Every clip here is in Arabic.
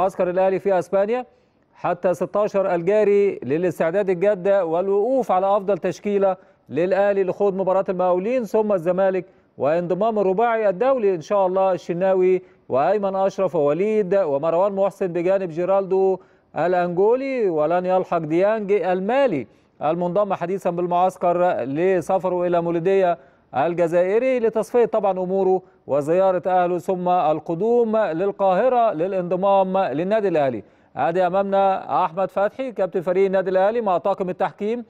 معسكر الاهلي في اسبانيا حتى 16 الجاري للاستعداد الجاده والوقوف على افضل تشكيله للاهلي لخوض مباراه المقاولين ثم الزمالك وانضمام الرباعي الدولي ان شاء الله الشناوي وايمن اشرف ووليد ومروان محسن بجانب جيرالدو الانجولي ولن يلحق ديانج المالي المنضم حديثا بالمعسكر لسفره الى مولوديه الجزائري لتصفيه طبعا اموره وزيارة أهله ثم القدوم للقاهرة للانضمام للنادي الأهلي هذه أمامنا أحمد فتحي كابتن فريق النادي الأهلي مع طاقم التحكيم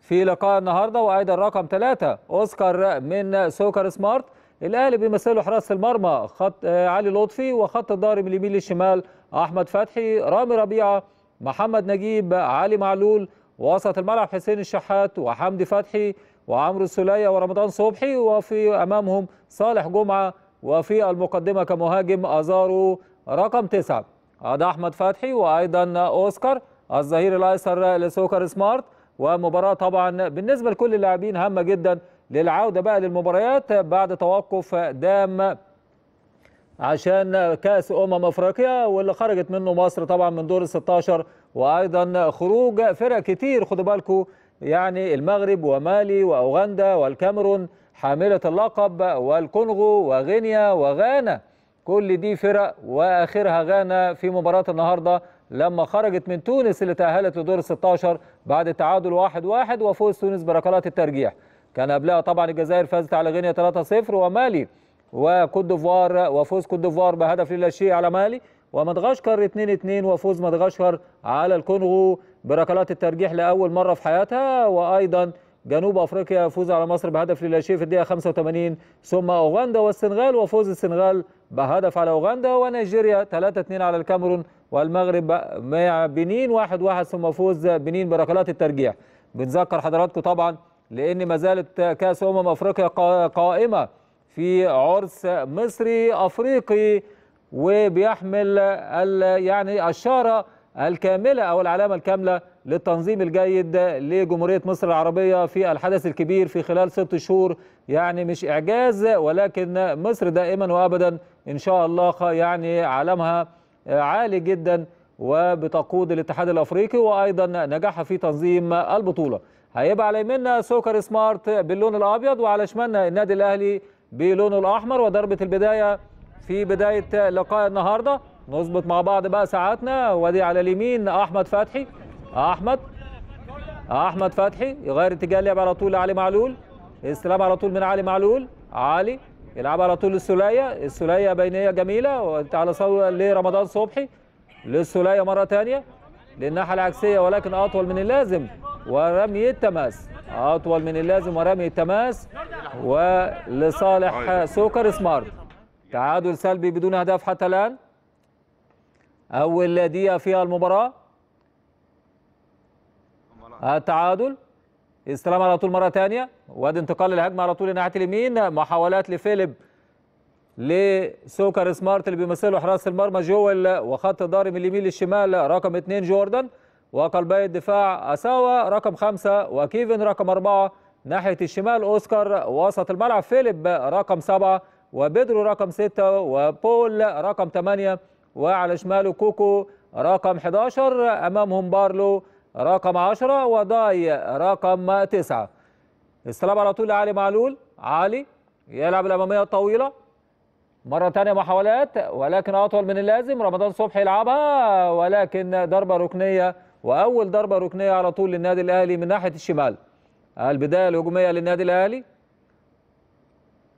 في لقاء النهارده وايضا رقم ثلاثة اوسكار من سوكر سمارت الاهلي بيمثله حراسه المرمى خط آه، علي لطفي وخط الضهر من اليمين للشمال احمد فتحي رامي ربيعه محمد نجيب علي معلول وسط الملعب حسين الشحات وحمدي فتحي وعمرو السلية ورمضان صبحي وفي أمامهم صالح جمعة وفي المقدمة كمهاجم أزارو رقم تسعة ده أحمد فتحي وأيضا أوسكار الظهير الأيسر لسوكر سمارت ومباراة طبعا بالنسبة لكل اللاعبين هامة جدا للعودة بقى للمباريات بعد توقف دام عشان كأس أمم أفريقيا واللي خرجت منه مصر طبعا من دور ال 16 وأيضا خروج فرق كتير خدوا بالكم يعني المغرب ومالي وأوغندا والكاميرون حاملة اللقب والكونغو وغينيا وغانا كل دي فرق وآخرها غانا في مباراة النهاردة لما خرجت من تونس اللي تأهلت لدور 16 بعد التعادل 1-1 واحد واحد وفوز تونس بركلات الترجيح كان قبلها طبعا الجزائر فازت على غينيا 3-0 ومالي وكوت ديفوار وفوز كوت ديفوار بهدف للاشيء على مالي ومدغشقر 2-2 وفوز مدغشقر على الكونغو بركلات الترجيح لاول مره في حياتها وايضا جنوب افريقيا يفوز على مصر بهدف شيء في الدقيقه 85 ثم اوغندا والسنغال وفوز السنغال بهدف على اوغندا ونيجيريا 3 2 على الكاميرون والمغرب مع بنين 1 1 ثم فوز بنين بركلات الترجيح بنذكر حضراتكم طبعا لان ما زالت كاس امم افريقيا قائمه في عرس مصري افريقي وبيحمل يعني الشاره الكاملة أو العلامة الكاملة للتنظيم الجيد لجمهورية مصر العربية في الحدث الكبير في خلال ست شهور يعني مش إعجاز ولكن مصر دائما وأبدا إن شاء الله يعني عالمها آه، عالي جدا وبتقود الاتحاد الأفريقي وأيضا نجاحها في تنظيم البطولة هيبقى على يمنا سوكر سمارت باللون الأبيض وعلى شمالنا النادي الأهلي بلونه الأحمر وضربة البداية في بداية لقاء النهارده نظبط مع بعض بقى ساعاتنا وادي على اليمين احمد فتحي احمد احمد فتحي يغير اتجاه اللعب على طول لعلي معلول استلام على طول من علي معلول علي يلعب على طول للسوليه السوليه بينيه جميله على صوره لرمضان صبحي للسوليه مره ثانيه للناحيه العكسيه ولكن اطول من اللازم ورمي التماس اطول من اللازم ورمي التماس ولصالح طيب. سوكر سمارت تعادل سلبي بدون اهداف حتى الان أول دقيقة فيها المباراة التعادل استلام على طول مرة ثانية وادي انتقال الهجمة على طول ناحية اليمين محاولات لفيليب لسوكر سمارت اللي بيمثله حراس المرمى جويل وخط ضاري من اليمين للشمال رقم اثنين جوردن وقلبي الدفاع اساوا رقم خمسه وكيفن رقم اربعه ناحيه الشمال اوسكار وسط الملعب فيليب رقم سبعه وبيدرو رقم سته وبول رقم ثمانيه وعلى شماله كوكو رقم 11 أمامهم بارلو رقم 10 وداي رقم 9 استلام على طول لعلي معلول علي يلعب الأمامية الطويلة مرة ثانية محاولات ولكن أطول من اللازم رمضان صبحي يلعبها ولكن ضربة ركنية وأول ضربة ركنية على طول للنادي الأهلي من ناحية الشمال البداية الهجومية للنادي الأهلي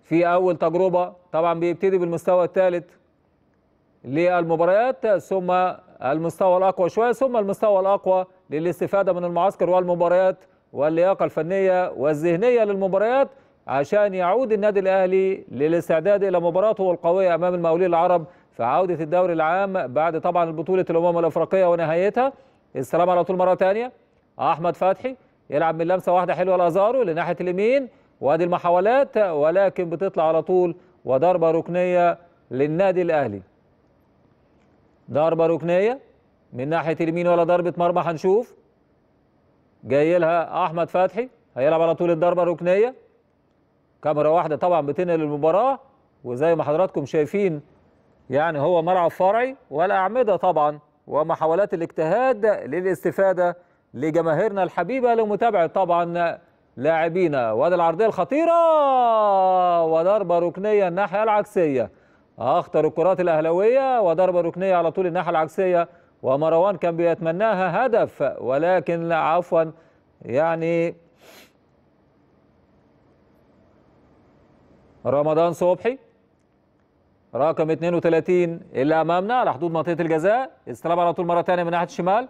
في أول تجربة طبعا بيبتدي بالمستوى الثالث للمباريات ثم المستوى الأقوى شوية ثم المستوى الأقوى للاستفادة من المعسكر والمباريات واللياقة الفنية والذهنية للمباريات عشان يعود النادي الأهلي للاستعداد إلى مباراته القوية أمام المقاولين العرب في عودة الدوري العام بعد طبعا بطولة الأمم الأفريقية ونهايتها السلام على طول مرة ثانية أحمد فتحي يلعب من لمسة واحدة حلوة لأزارو لناحية اليمين وادي المحاولات ولكن بتطلع على طول وضربة ركنية للنادي الأهلي ضربه ركنيه من ناحيه اليمين ولا ضربه مرمى هنشوف جاي لها احمد فتحي هيلعب على طول الضربه الركنيه كاميرا واحده طبعا بتنقل المباراه وزي ما حضراتكم شايفين يعني هو ملعب فرعي والاعمده طبعا ومحاولات الاجتهاد للاستفاده لجماهيرنا الحبيبه لمتابعه طبعا لاعبينا وادي العرضيه الخطيره وضربه ركنيه الناحيه العكسيه اخطر الكرات الاهلاويه وضربه ركنيه على طول الناحيه العكسيه ومروان كان بيتمناها هدف ولكن عفوا يعني رمضان صبحي رقم 32 اللي امامنا على حدود منطقه الجزاء استلم على طول مره ثانيه من ناحيه الشمال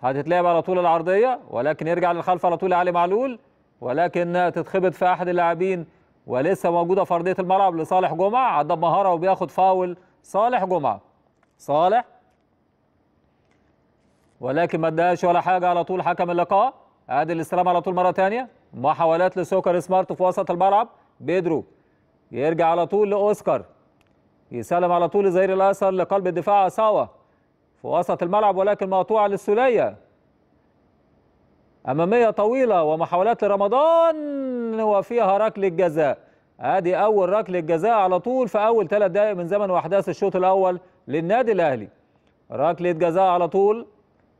هتتلعب على طول العرضيه ولكن يرجع للخلف على طول علي معلول ولكن تتخبط في احد اللاعبين ولسه موجوده فرضيه الملعب لصالح جمعه عدى مهاره وبياخد فاول صالح جمعه صالح ولكن ما اداهاش ولا حاجه على طول حكم اللقاء ادي الاستلام على طول مره ثانيه محاولات لسوكر سمارت في وسط الملعب بيدرو يرجع على طول لاوسكار يسلم على طول زهير الايسر لقلب الدفاع اساوا في وسط الملعب ولكن مقطوعه للسوليه أمامية طويلة ومحاولات لرمضان وفيها ركلة جزاء ادي اول ركله جزاء على طول في اول ثلاث دقائق من زمن واحداث الشوط الاول للنادي الاهلي ركله جزاء على طول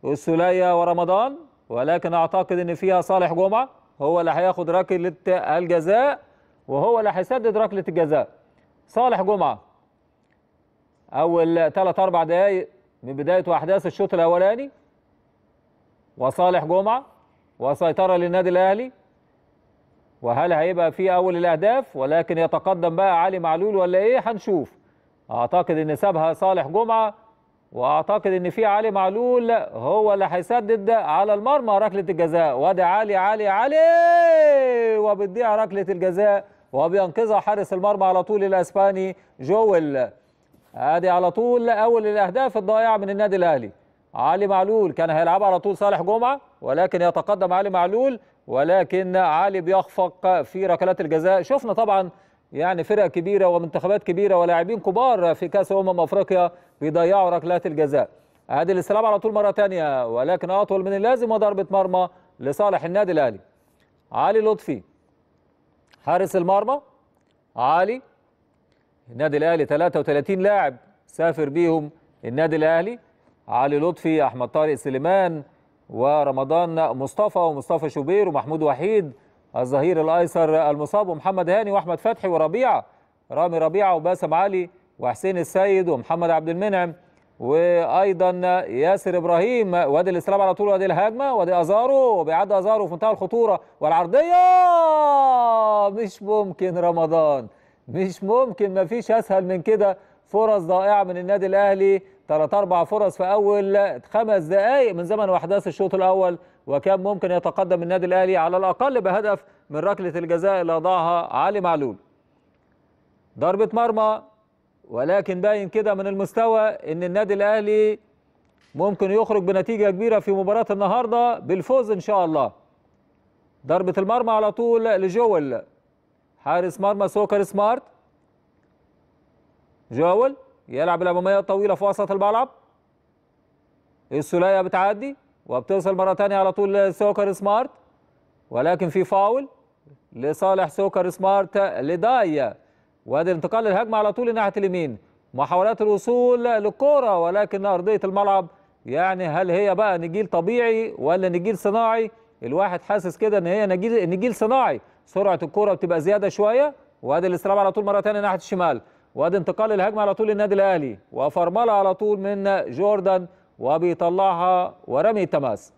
السلية ورمضان ولكن اعتقد ان فيها صالح جمعه هو اللي هياخد ركله الجزاء وهو اللي هيسدد ركله الجزاء صالح جمعه اول ثلاث اربع دقائق من بدايه واحداث الشوط الاولاني وصالح جمعه وسيطرة للنادي الأهلي وهل هيبقى في أول الأهداف ولكن يتقدم بقى علي معلول ولا إيه هنشوف أعتقد إن سابها صالح جمعة وأعتقد إن في علي معلول هو اللي هيسدد على المرمى ركلة الجزاء وادي علي علي علي وبتضيع ركلة الجزاء وبينقذها حارس المرمى على طول الإسباني جويل ادي على طول اول الاهداف الضائعه من النادي الاهلي علي معلول كان هيلعبها على طول صالح جمعه ولكن يتقدم علي معلول ولكن علي بيخفق في ركلات الجزاء شفنا طبعا يعني فرق كبيره ومنتخبات كبيره ولاعبين كبار في كاس امم افريقيا بيضيعوا ركلات الجزاء عادل السلام على طول مره ثانيه ولكن اطول من اللازم وضربه مرمى لصالح النادي الاهلي علي لطفي حارس المرمى علي النادي الاهلي 33 لاعب سافر بيهم النادي الاهلي علي لطفي احمد طارق سليمان ورمضان مصطفى ومصطفى شوبير ومحمود وحيد الظهير الايسر المصاب ومحمد هاني واحمد فتحي وربيعه رامي ربيعه وباسم علي وحسين السيد ومحمد عبد المنعم وايضا ياسر ابراهيم وادي الاستلام على طول وادي الهجمه وادي ازارو بيعد ازارو في منتهى الخطوره والعرضيه مش ممكن رمضان مش ممكن مفيش اسهل من كده فرص ضائعه من النادي الاهلي ثلاث اربع فرص في اول خمس دقائق من زمن واحداث الشوط الاول وكان ممكن يتقدم النادي الاهلي على الاقل بهدف من ركله الجزاء اللي اضاعها علي معلول. ضربه مرمى ولكن باين كده من المستوى ان النادي الاهلي ممكن يخرج بنتيجه كبيره في مباراه النهارده بالفوز ان شاء الله. ضربه المرمى على طول لجول حارس مرمى سوكر سمارت جول يلعب الأمامية الطويلة في وسط الملعب السولية بتعدي وبتوصل مرة ثانيه على طول سوكر سمارت ولكن في فاول لصالح سوكر سمارت لدايا وادي الانتقال للهجمة على طول ناحية اليمين محاولات الوصول للكوره ولكن أرضية الملعب يعني هل هي بقى نجيل طبيعي ولا نجيل صناعي الواحد حاسس كده ان هي نجيل نجيل صناعي سرعة الكوره بتبقى زيادة شوية وادي الاستلام على طول مرة ثانيه ناحية الشمال وادي انتقال الهجمه على طول للنادي الاهلي وفرمله على طول من جوردن وبيطلعها ورمي تماس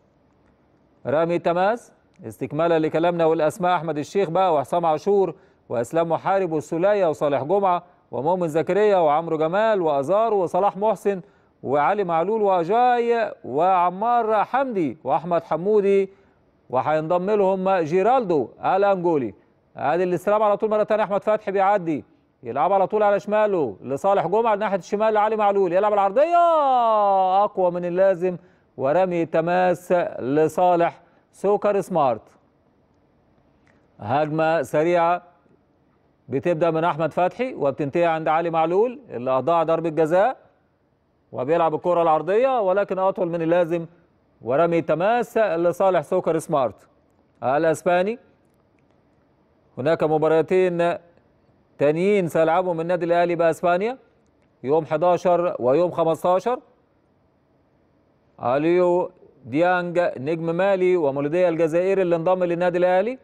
رامي تماس استكمالا لكلامنا والاسماء احمد الشيخ بقى وحسام عاشور واسلام محارب والسليه وصالح جمعه ومؤمن زكريا وعمرو جمال وازار وصلاح محسن وعلي معلول واجاي وعمار حمدي واحمد حمودي وهينضم لهم جيرالدو الانجولي ادي الاستلام على طول مره ثانيه احمد فتحي بيعدي يلعب على طول على شماله لصالح جمعه ناحيه الشمال لعلي معلول يلعب العرضيه اقوى من اللازم ورمي تماس لصالح سوكر سمارت هجمه سريعه بتبدا من احمد فتحي وبتنتهي عند علي معلول اللي اضاع ضربه جزاء وبيلعب الكره العرضيه ولكن اطول من اللازم ورمي تماس لصالح سوكر سمارت الاسباني هناك مباراتين تانيين سيلعبوا من النادي الاهلي باسبانيا يوم 11 ويوم 15 اليو ديانج نجم مالي ومولوديه الجزائري اللي انضم للنادي الاهلي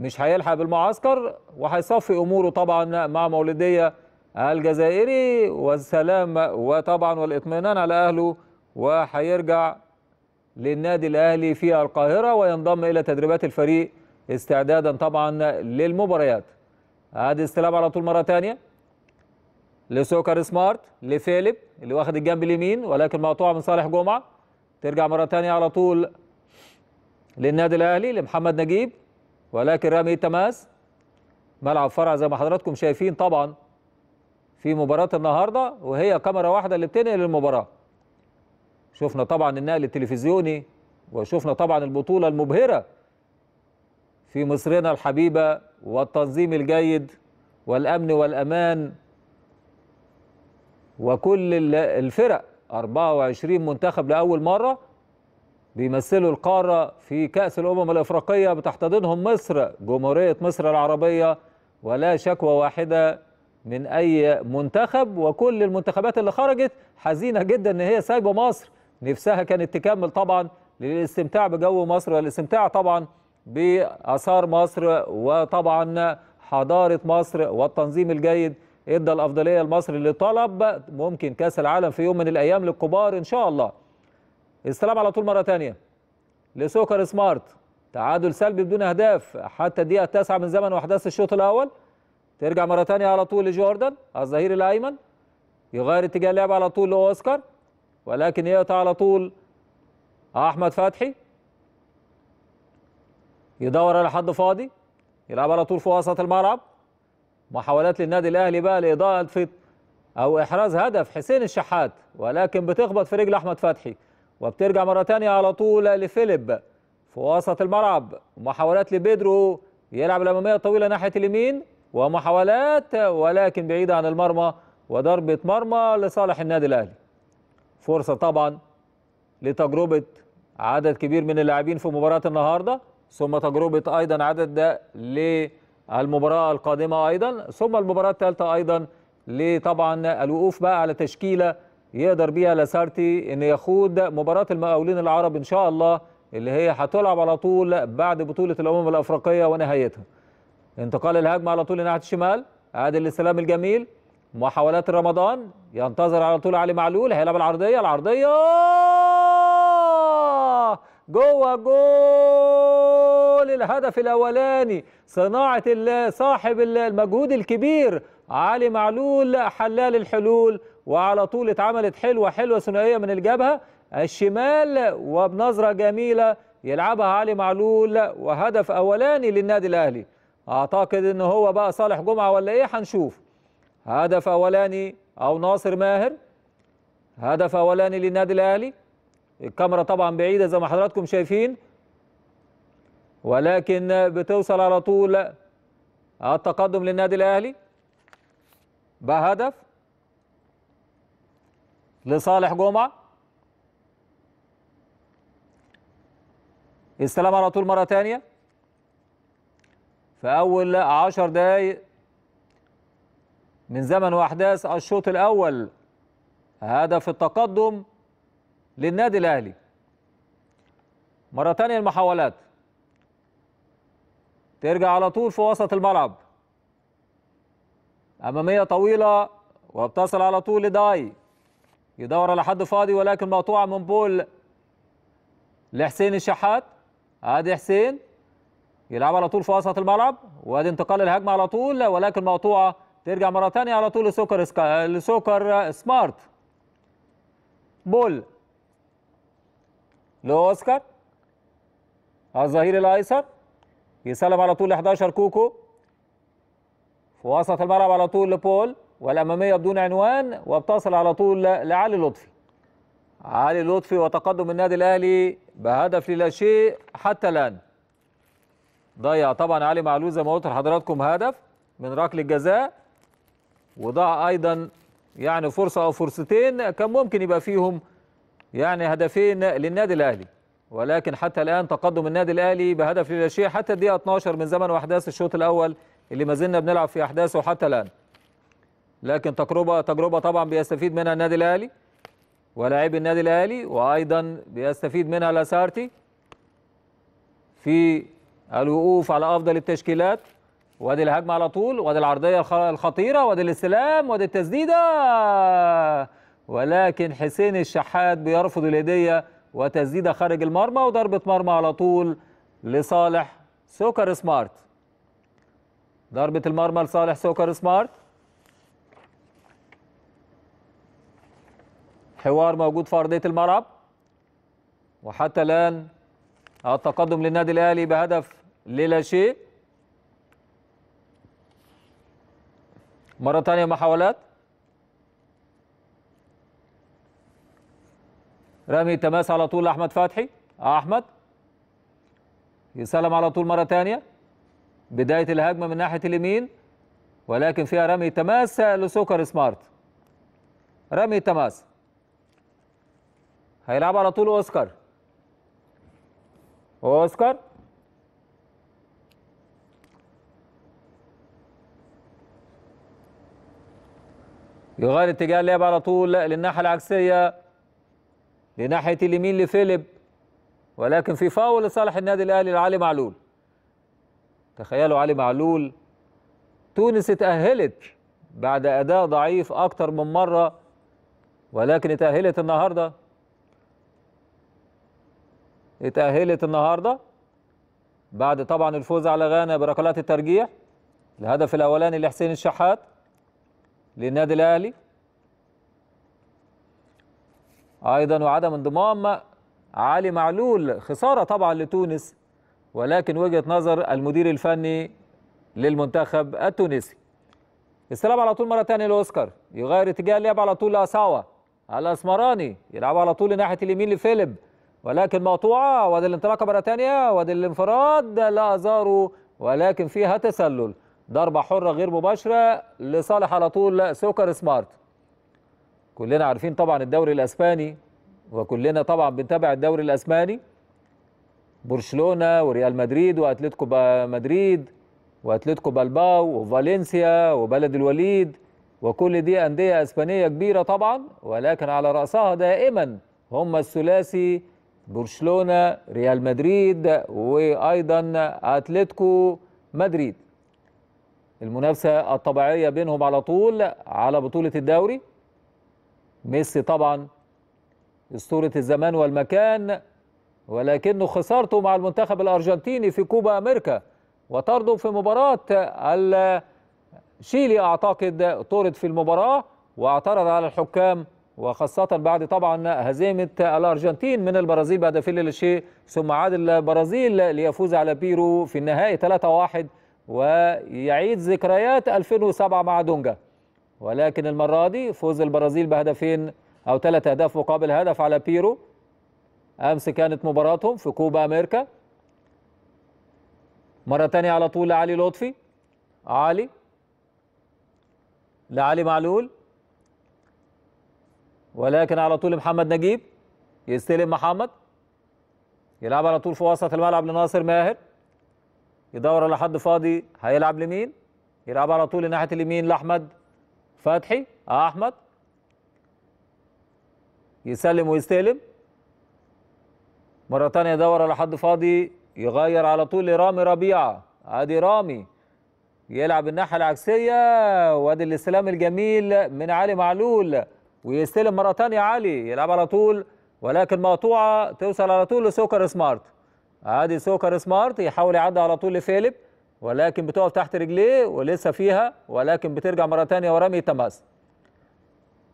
مش هيلحق بالمعسكر وهيصفي اموره طبعا مع مولوديه الجزائري والسلام وطبعا والاطمئنان على اهله وهيرجع للنادي الاهلي في القاهره وينضم الى تدريبات الفريق استعدادا طبعا للمباريات ادي استلام على طول مره ثانيه لسوكر سمارت لفيليب اللي واخد الجنب اليمين ولكن مقطوعه من صالح جمعه ترجع مره ثانيه على طول للنادي الاهلي لمحمد نجيب ولكن رامي التماس ملعب فرع زي ما حضراتكم شايفين طبعا في مباراه النهارده وهي كاميرا واحده اللي بتنقل المباراه شفنا طبعا النقل التلفزيوني وشفنا طبعا البطوله المبهره في مصرنا الحبيبه والتنظيم الجيد والأمن والأمان وكل الفرق 24 منتخب لأول مرة بيمثلوا القارة في كأس الأمم الإفريقية بتحتضنهم مصر جمهورية مصر العربية ولا شكوى واحدة من أي منتخب وكل المنتخبات اللي خرجت حزينة جدا إن هي سايبة مصر نفسها كانت تكمل طبعا للاستمتاع بجو مصر والاستمتاع طبعا باثار مصر وطبعا حضاره مصر والتنظيم الجيد ادى الافضليه لمصر اللي طلب ممكن كاس العالم في يوم من الايام للكبار ان شاء الله. السلام على طول مره ثانيه لسوكر سمارت تعادل سلبي بدون اهداف حتى الدقيقه التاسعه من زمن واحداث الشوط الاول ترجع مره ثانيه على طول لجوردن الظهير الايمن يغير اتجاه اللعب على طول لاوسكار ولكن يقطع على طول احمد فتحي يدور على حد فاضي يلعب على طول في وسط الملعب محاولات للنادي الاهلي بقى لاضاءه او احراز هدف حسين الشحات ولكن بتخبط في رجل احمد فتحي وبترجع مره ثانيه على طول لفيليب في وسط الملعب محاولات لبيدرو يلعب الاماميه الطويله ناحيه اليمين ومحاولات ولكن بعيده عن المرمى وضربه مرمى لصالح النادي الاهلي فرصه طبعا لتجربه عدد كبير من اللاعبين في مباراه النهارده ثم تجربة أيضا عدد للمباراة القادمة أيضا ثم المباراة الثالثة أيضا لطبعا الوقوف بقى على تشكيلة يقدر بيها لاسارتي إن يخوض مباراة المقاولين العرب إن شاء الله اللي هي هتلعب على طول بعد بطولة الأمم الأفريقية ونهايتها انتقال الهجمة على طول ناحية الشمال عادل السلام الجميل محاولات رمضان ينتظر على طول علي معلول هيلعب العرضية العرضية جوه جول الهدف الاولاني صناعه صاحب المجهود الكبير علي معلول حلال الحلول وعلى طول اتعملت حلوه حلوه ثنائيه من الجبهه الشمال وبنظره جميله يلعبها علي معلول وهدف اولاني للنادي الاهلي اعتقد ان هو بقى صالح جمعه ولا ايه هنشوف هدف اولاني او ناصر ماهر هدف اولاني للنادي الاهلي الكاميرا طبعا بعيدة زي ما حضراتكم شايفين ولكن بتوصل على طول التقدم للنادي الأهلي بهدف لصالح جمعة استلام على طول مرة تانية في أول عشر دقايق من زمن وأحداث الشوط الأول هدف التقدم للنادي الاهلي مره ثانيه المحاولات ترجع على طول في وسط الملعب اماميه طويله وبتصل على طول لداي يدور على حد فاضي ولكن مقطوعه من بول لحسين الشحات ادي حسين يلعب على طول في وسط الملعب وادي انتقال الهجمه على طول ولكن مقطوعه ترجع مره ثانيه على طول لسوكر سكا... لسوكر سمارت بول لاوسكار على الظهير الايسر يسلم على طول ل 11 كوكو في وسط الملعب على طول لبول والاماميه بدون عنوان وبتصل على طول لعلي لطفي علي لطفي وتقدم النادي الاهلي بهدف للا شيء حتى الان ضيع طبعا علي معلول زي ما قلت لحضراتكم هدف من ركله الجزاء وضاع ايضا يعني فرصه او فرصتين كان ممكن يبقى فيهم يعني هدفين للنادي الاهلي ولكن حتى الان تقدم النادي الاهلي بهدف لا شيء حتى الدقيقه 12 من زمن واحداث الشوط الاول اللي ما زلنا بنلعب في احداثه حتى الان لكن تجربه تجربه طبعا بيستفيد منها النادي الاهلي ولاعب النادي الاهلي وايضا بيستفيد منها لاسارتي في الوقوف على افضل التشكيلات وادي الهجمه على طول وادي العرضيه الخطيره وادي الاستلام وادي التسديده ولكن حسين الشحات بيرفض الهديه وتسديده خارج المرمى وضربه مرمى على طول لصالح سوكر سمارت ضربه المرمى لصالح سوكر سمارت حوار موجود في ارضيه الملعب وحتى الان التقدم للنادي الاهلي بهدف للا شيء مره ثانيه محاولات رمي التماس على طول لاحمد فتحي احمد يسلم على طول مره ثانيه بدايه الهجمه من ناحيه اليمين ولكن فيها رمي التماس لسوكر سمارت رمي التماس هيلعب على طول اوسكار اوسكار يغير اتجاه اللعب على طول للناحيه العكسيه لناحيه اليمين لفيليب ولكن في فاول لصالح النادي الاهلي لعلي معلول تخيلوا علي معلول تونس اتاهلت بعد اداء ضعيف اكتر من مره ولكن اتاهلت النهارده اتاهلت النهارده بعد طبعا الفوز على غانا بركلات الترجيح الهدف الاولاني لحسين الشحات للنادي الاهلي أيضا وعدم انضمام علي معلول خسارة طبعا لتونس ولكن وجهة نظر المدير الفني للمنتخب التونسي السلام على طول مرة ثانيه لأوسكار يغير اتجاه اللعب على طول لأساوا الأسمراني يلعب على طول ناحية اليمين لفيليب ولكن مقطوعة وادي الانطلاقة مرة ثانيه وادي الانفراد لأزارو ولكن فيها تسلل ضربة حرة غير مباشرة لصالح على طول سوكر سمارت كلنا عارفين طبعا الدوري الاسباني وكلنا طبعا بنتابع الدوري الاسباني برشلونه وريال مدريد واتلتيكو مدريد واتلتيكو بالباو وفالنسيا وبلد الوليد وكل دي انديه اسبانيه كبيره طبعا ولكن على راسها دائما هم الثلاثي برشلونه ريال مدريد وايضا اتلتيكو مدريد المنافسه الطبيعيه بينهم على طول على بطوله الدوري ميسي طبعا اسطوره الزمان والمكان ولكنه خسارته مع المنتخب الارجنتيني في كوبا امريكا وطرده في مباراه الشيلي اعتقد طرد في المباراه واعترض على الحكام وخاصة بعد طبعا هزيمة الأرجنتين من البرازيل بعد فيل الشيء ثم عاد البرازيل ليفوز على بيرو في النهائي 3-1 ويعيد ذكريات 2007 مع دونجا ولكن المرة دي فوز البرازيل بهدفين أو ثلاث أهداف مقابل هدف على بيرو أمس كانت مباراتهم في كوبا أمريكا مرة تانية على طول لعلي لطفي علي لعلي معلول ولكن على طول محمد نجيب يستلم محمد يلعب على طول في وسط الملعب لناصر ماهر يدور على حد فاضي هيلعب لمين يلعب على طول ناحيه اليمين لاحمد فتحي احمد يسلم ويستلم مرة ثانيه يدور على حد فاضي يغير على طول لرامي ربيعة ادي رامي يلعب الناحية العكسية وادي الاستلام الجميل من علي معلول ويستلم مرة ثانيه علي يلعب على طول ولكن مقطوعة توصل على طول لسوكر سمارت ادي سوكر سمارت يحاول يعدي على طول لفيليب ولكن بتقف تحت رجليه ولسه فيها ولكن بترجع مره ثانيه ورمي التماس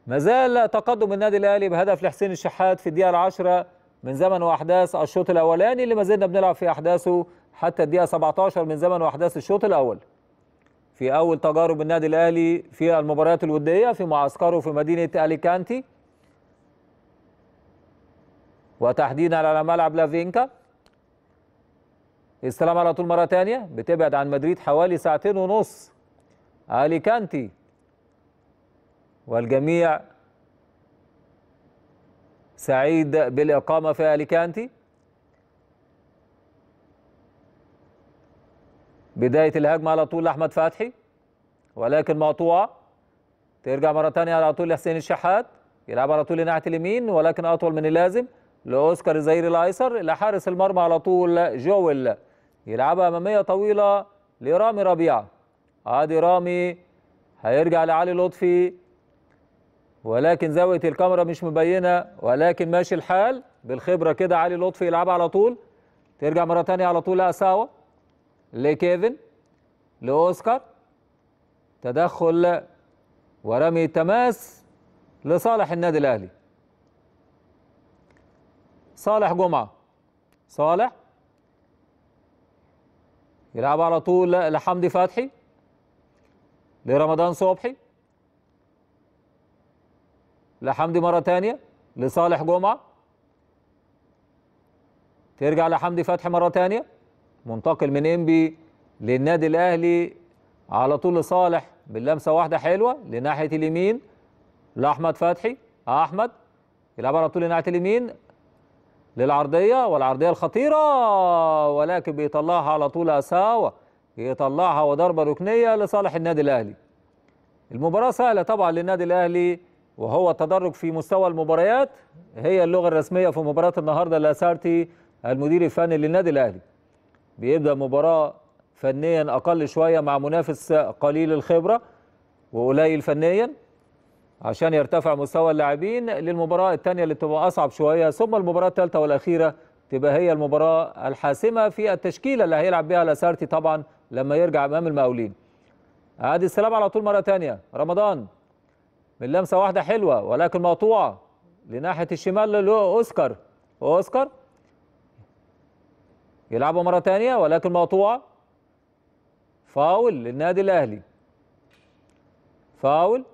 ما زال تقدم النادي الاهلي بهدف لحسين الشحات في الدقيقه العاشره من زمن واحداث الشوط الاولاني اللي ما زلنا بنلعب في احداثه حتى الدقيقه 17 من زمن واحداث الشوط الاول في اول تجارب النادي الاهلي في المباريات الوديه في معسكره في مدينه اليكانتي وتحديدا على ملعب لافينكا السلام على طول مره ثانيه بتبعد عن مدريد حوالي ساعتين ونص اليكانتي والجميع سعيد بالاقامه في اليكانتي بدايه الهجمه على طول لاحمد فتحي ولكن مقطوعه ترجع مره ثانيه على طول لحسين الشحات يلعب على طول لناحيه اليمين ولكن اطول من اللازم لاوسكار الزهير الايسر لحارس المرمى على طول جويل يلعبها اماميه طويله لرامي ربيعه ادي رامي هيرجع لعلي لطفي ولكن زاويه الكاميرا مش مبينه ولكن ماشي الحال بالخبره كده علي لطفي يلعبها على طول ترجع مره ثانيه على طول لاساوا لكيفن لاوسكار تدخل ورمي التماس لصالح النادي الاهلي صالح جمعه صالح يلعب على طول لحمدي فتحي لرمضان صبحي لحمدي مرة تانية لصالح جمعة ترجع لحمدي فتحي مرة تانية منتقل من انبي للنادي الاهلي على طول لصالح باللمسة واحدة حلوة لناحية اليمين لأحمد فتحي أحمد يلعب على طول لناحية اليمين للعرضية والعرضية الخطيرة ولكن بيطلعها على طول أساوة يطلعها وضربة ركنية لصالح النادي الأهلي المباراة سهلة طبعا للنادي الأهلي وهو التدرج في مستوى المباريات هي اللغة الرسمية في مباراة النهاردة لأسارتي المدير الفني للنادي الأهلي بيبدأ مباراة فنيا أقل شوية مع منافس قليل الخبرة وقليل فنيا عشان يرتفع مستوى اللاعبين للمباراه الثانيه اللي تبقى اصعب شويه ثم المباراه الثالثه والاخيره تبقى هي المباراه الحاسمه في التشكيله اللي هيلعب بها لاسارتي طبعا لما يرجع امام المقاولين. ادي السلام على طول مره ثانيه رمضان من لمسه واحده حلوه ولكن مقطوعه لناحيه الشمال لاوسكار اوسكار يلعبوا مره ثانيه ولكن مقطوعه فاول للنادي الاهلي فاول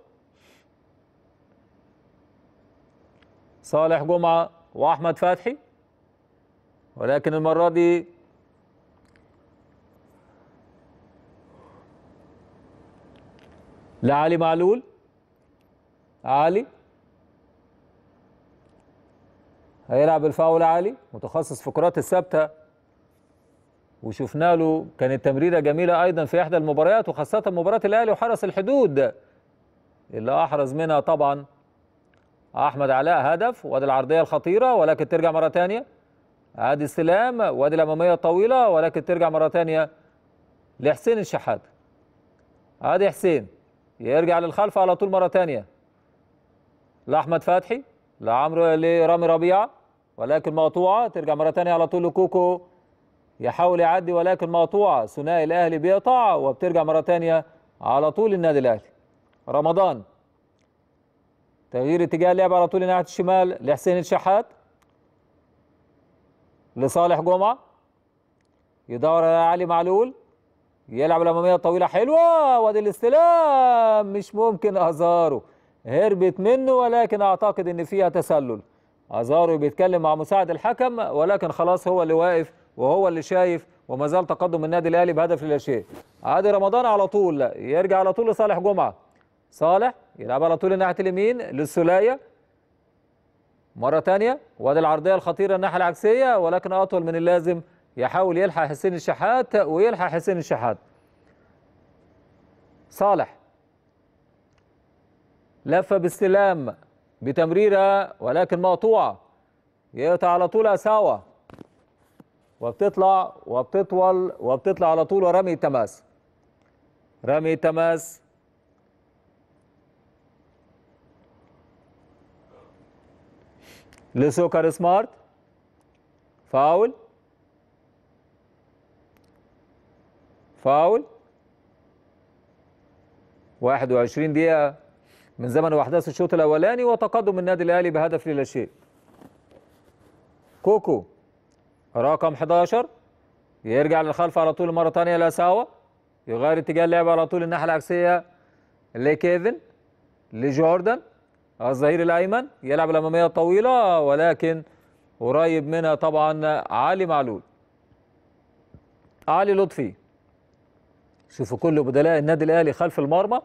صالح جمعة وأحمد فتحي ولكن المرة دي لعلي معلول علي هيلعب الفاول علي متخصص في كرات الثابته وشفنا له كانت تمريره جميله ايضا في احدى المباريات وخاصه مباراه الاهلي وحرس الحدود اللي احرز منها طبعا احمد علاء هدف وادي العرضيه الخطيره ولكن ترجع مره ثانيه ادي استلام وادي الاماميه الطويله ولكن ترجع مره ثانيه لحسين الشحات ادي حسين يرجع للخلف على طول مره ثانيه لاحمد فتحي لعمرو لرامي ربيعه ولكن مقطوعه ترجع مره ثانيه على طول لكوكو يحاول يعدي ولكن مقطوعه ثنائي الاهلي بيقطع وبترجع مره ثانيه على طول النادي الاهلي رمضان تغيير اتجاه اللعب على طول ناحيه الشمال لحسين الشحات لصالح جمعه يدور على علي معلول يلعب الاماميه الطويله حلوه وادي الاستلام مش ممكن ازارو هربت منه ولكن اعتقد ان فيها تسلل ازارو بيتكلم مع مساعد الحكم ولكن خلاص هو اللي واقف وهو اللي شايف وما زال تقدم النادي الاهلي بهدف لا شيء عادي رمضان على طول يرجع على طول لصالح جمعه صالح يلعب على طول الناحيه اليمين للسوليه مره ثانيه وادي العرضيه الخطيره الناحيه العكسيه ولكن اطول من اللازم يحاول يلحق حسين الشحات ويلحق حسين الشحات صالح لفه باستلام بتمريره ولكن مقطوعه يقطع على طول اساوه وبتطلع وبتطول وبتطلع على طول ورمي التماس رمي التماس لسوكر سمارت فاول فاول 21 دقيقة من زمن أحداث الشوط الأولاني وتقدم النادي الأهلي بهدف للا شيء كوكو رقم 11 يرجع للخلف على طول مرة ثانية لأساوا يغير اتجاه اللعب على طول الناحية العكسية لكيفن لجوردن الظهير الايمن يلعب الاماميه الطويله ولكن قريب منها طبعا علي معلول علي لطفي شوفوا كل بدلاء النادي الاهلي خلف المرمى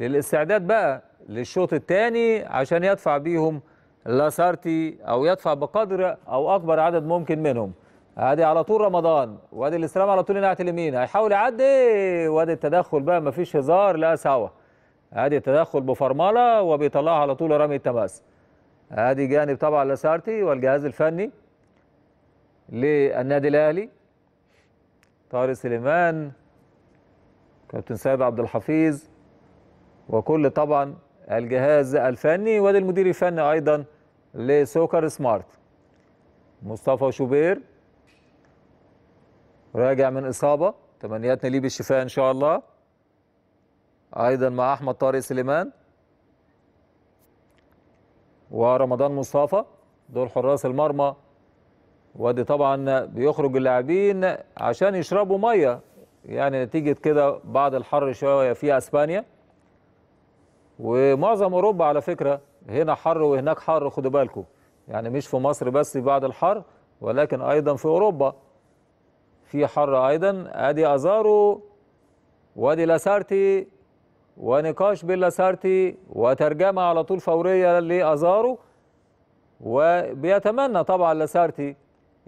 للاستعداد بقى للشوط الثاني عشان يدفع بيهم لاسارتي او يدفع بقدر او اكبر عدد ممكن منهم ادي على طول رمضان وادي الاستلام على طول ناحيه اليمين هيحاول يعدي وادي التدخل بقى مفيش هزار لا سوا ادي التدخل بفرمله وبيطلعها على طول رمي التماس ادي جانب طبعا لاسارتي والجهاز الفني للنادي الاهلي طارق سليمان كابتن سيد عبد الحفيظ وكل طبعا الجهاز الفني وادي المدير الفني ايضا لسوكر سمارت مصطفى شوبير راجع من اصابه تمنياتنا ليه بالشفاء ان شاء الله ايضا مع احمد طارق سليمان ورمضان مصطفى دول حراس المرمى ودي طبعا بيخرج اللاعبين عشان يشربوا ميه يعني نتيجه كده بعد الحر شويه في اسبانيا ومعظم اوروبا على فكره هنا حر وهناك حر خدوا بالكم يعني مش في مصر بس بعد الحر ولكن ايضا في اوروبا في حر ايضا ادي ازارو وادي لاسارتي ونقاش لاسارتي وترجمة على طول فورية لأزارو وبيتمنى طبعا لاسارتي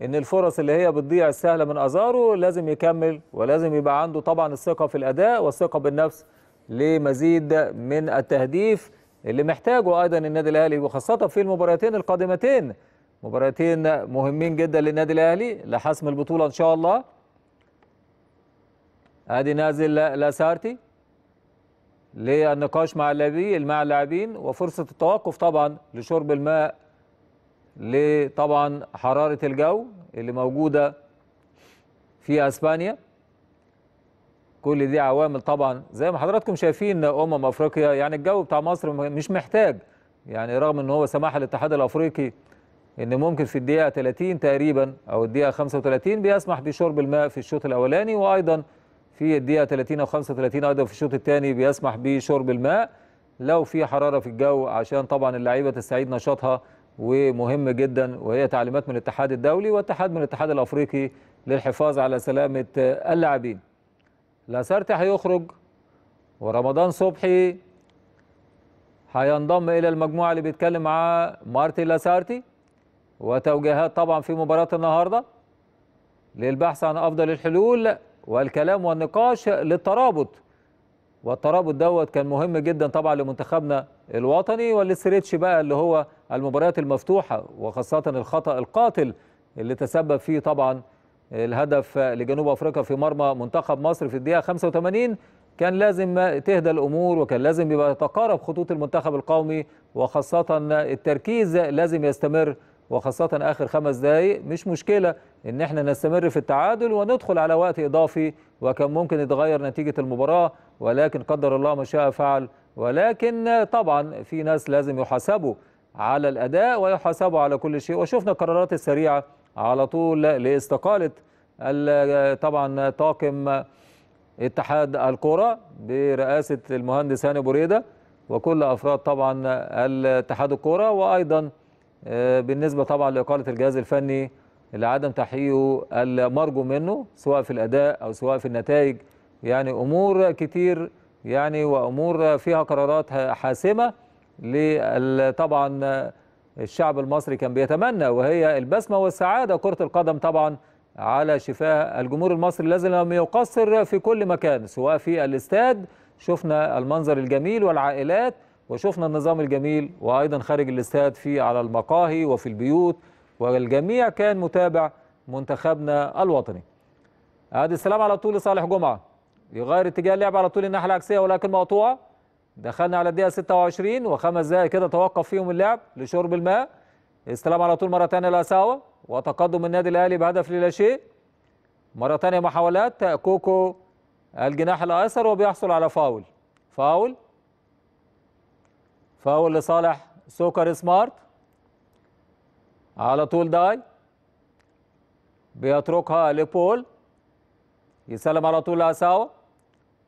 ان الفرص اللي هي بتضيع السهله من ازارو لازم يكمل ولازم يبقى عنده طبعا الثقه في الاداء والثقه بالنفس لمزيد من التهديف اللي محتاجه ايضا النادي الاهلي وخاصه في المباراتين القادمتين مباراتين مهمين جدا للنادي الاهلي لحسم البطوله ان شاء الله ادي نازل لاسارتي للنقاش مع اللاعبين مع اللاعبين وفرصه التوقف طبعا لشرب الماء لطبعا حراره الجو اللي موجوده في اسبانيا كل دي عوامل طبعا زي ما حضراتكم شايفين امم افريقيا يعني الجو بتاع مصر مش محتاج يعني رغم ان هو سماح الاتحاد الافريقي ان ممكن في الدقيقه 30 تقريبا او الدقيقه 35 بيسمح بشرب الماء في الشوط الاولاني وايضا في الدقيقه 30 او 35 ايضا في الشوط الثاني بيسمح بشرب الماء لو في حراره في الجو عشان طبعا اللعيبه تستعيد نشاطها ومهم جدا وهي تعليمات من الاتحاد الدولي واتحاد من الاتحاد الافريقي للحفاظ على سلامه اللاعبين. لاسارتي هيخرج ورمضان صبحي هينضم الى المجموعه اللي بيتكلم معاه مارتي لاسارتي وتوجيهات طبعا في مباراه النهارده للبحث عن افضل الحلول والكلام والنقاش للترابط والترابط دوت كان مهم جدا طبعا لمنتخبنا الوطني والاستريتش بقى اللي هو المباريات المفتوحه وخاصه الخطا القاتل اللي تسبب فيه طبعا الهدف لجنوب افريقيا في مرمى منتخب مصر في الدقيقه 85 كان لازم تهدى الامور وكان لازم يبقى يتقارب خطوط المنتخب القومي وخاصه التركيز لازم يستمر وخاصه اخر خمس دقائق مش مشكله ان احنا نستمر في التعادل وندخل على وقت اضافي وكان ممكن يتغير نتيجه المباراه ولكن قدر الله ما شاء فعل ولكن طبعا في ناس لازم يحاسبوا على الاداء ويحاسبوا على كل شيء وشفنا القرارات السريعه على طول لاستقاله طبعا طاقم اتحاد الكره برئاسه المهندس هاني بريده وكل افراد طبعا اتحاد الكره وايضا آه، بالنسبه طبعا لاقاله الجهاز الفني لعدم تحقيقه المرجو منه سواء في الأداء أو سواء في النتائج يعني أمور كتير يعني وأمور فيها قرارات حاسمة طبعا الشعب المصري كان بيتمنى وهي البسمة والسعادة كرة القدم طبعا على شفاه الجمهور المصري الذي لم يقصر في كل مكان سواء في الاستاد شفنا المنظر الجميل والعائلات وشفنا النظام الجميل وأيضا خارج الاستاد في على المقاهي وفي البيوت والجميع كان متابع منتخبنا الوطني ادي السلام على طول لصالح جمعه يغير اتجاه اللعب على طول الناحيه العكسيه ولكن مقطوعه دخلنا على الدقيقه 26 وخمس دقائق كده توقف فيهم اللعب لشرب الماء استلام على طول مره ثانيه لاساوا وتقدم النادي الاهلي بهدف للا شيء مره ثانيه محاولات كوكو الجناح الايسر وبيحصل على فاول فاول فاول لصالح سوكر سمارت على طول داي بيتركها لبول يسلم على طول لاساوا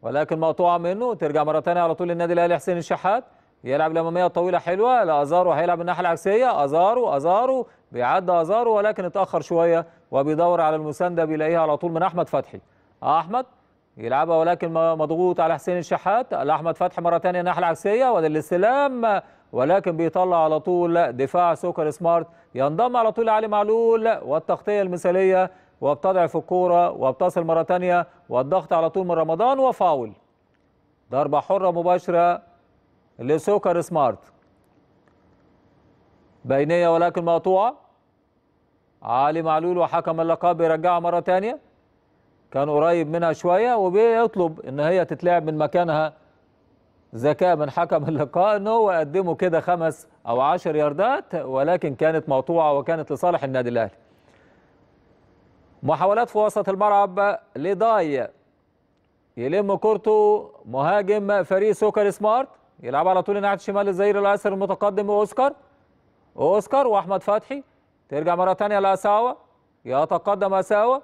ولكن مقطوعه منه ترجع مره ثانيه على طول للنادي الاهلي حسين الشحات يلعب الاماميه الطويله حلوه لازارو هيلعب الناحيه العكسيه ازارو ازارو بيعدي ازارو ولكن اتاخر شويه وبيدور على المسانده بيلاقيها على طول من احمد فتحي احمد يلعبها ولكن مضغوط على حسين الشحات لاحمد فتحي مره ثانيه الناحيه العكسيه وده الاستلام ولكن بيطلع على طول دفاع سوكر سمارت ينضم على طول علي معلول والتغطيه المثاليه وبتضعف الكوره وبتصل مره ثانيه والضغط على طول من رمضان وفاول ضربه حره مباشره لسوكر سمارت بينيه ولكن مقطوعه علي معلول وحكم اللقب بيرجعها مره ثانيه كان قريب منها شويه وبيطلب ان هي تتلعب من مكانها ذكاء من حكم اللقاء أنه قدمه كده خمس أو عشر ياردات ولكن كانت مقطوعة وكانت لصالح النادي الأهلي محاولات في وسط الملعب لضاي يلم كورته مهاجم فريق سوكر سمارت يلعب على طول ناحيه الشمال الزهير الايسر المتقدم اوسكار اوسكار واحمد فتحي ترجع مره ثانيه لاساوا يتقدم اساوا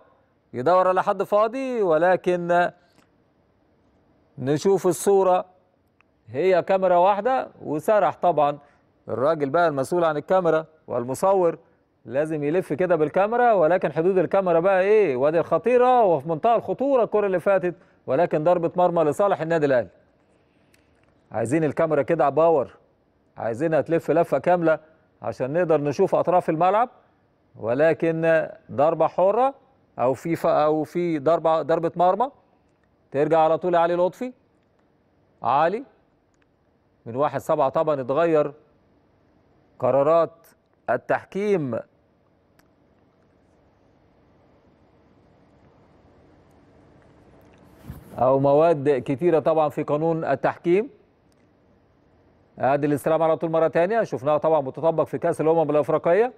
يدور على حد فاضي ولكن نشوف الصوره هي كاميرا واحدة وسرح طبعا الراجل بقى المسؤول عن الكاميرا والمصور لازم يلف كده بالكاميرا ولكن حدود الكاميرا بقى ايه وادي الخطيرة وفي منتهى الخطورة الكرة اللي فاتت ولكن ضربة مرمى لصالح النادي الاهلي عايزين الكاميرا كده باور عايزينها تلف لفة كاملة عشان نقدر نشوف اطراف الملعب ولكن ضربة حرة او في او في ضربة ضربة مرمى ترجع على طول علي لطفي علي من واحد سبعة طبعا اتغير قرارات التحكيم أو مواد كتيرة طبعا في قانون التحكيم ادي الاستلام على طول مره ثانيه شفناها طبعا بتطبق في كاس الامم الافريقيه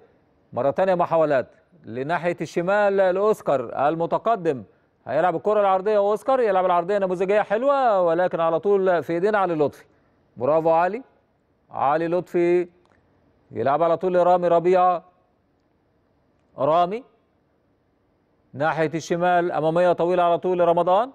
مره ثانيه محاولات لناحيه الشمال لاوسكار المتقدم هيلعب الكره العرضيه اوسكار يلعب العرضيه نموذجيه حلوه ولكن على طول في ايدينا علي لطفي برافو علي علي لطفي يلعب على طول لرامي ربيعه رامي ناحيه الشمال اماميه طويله على طول لرمضان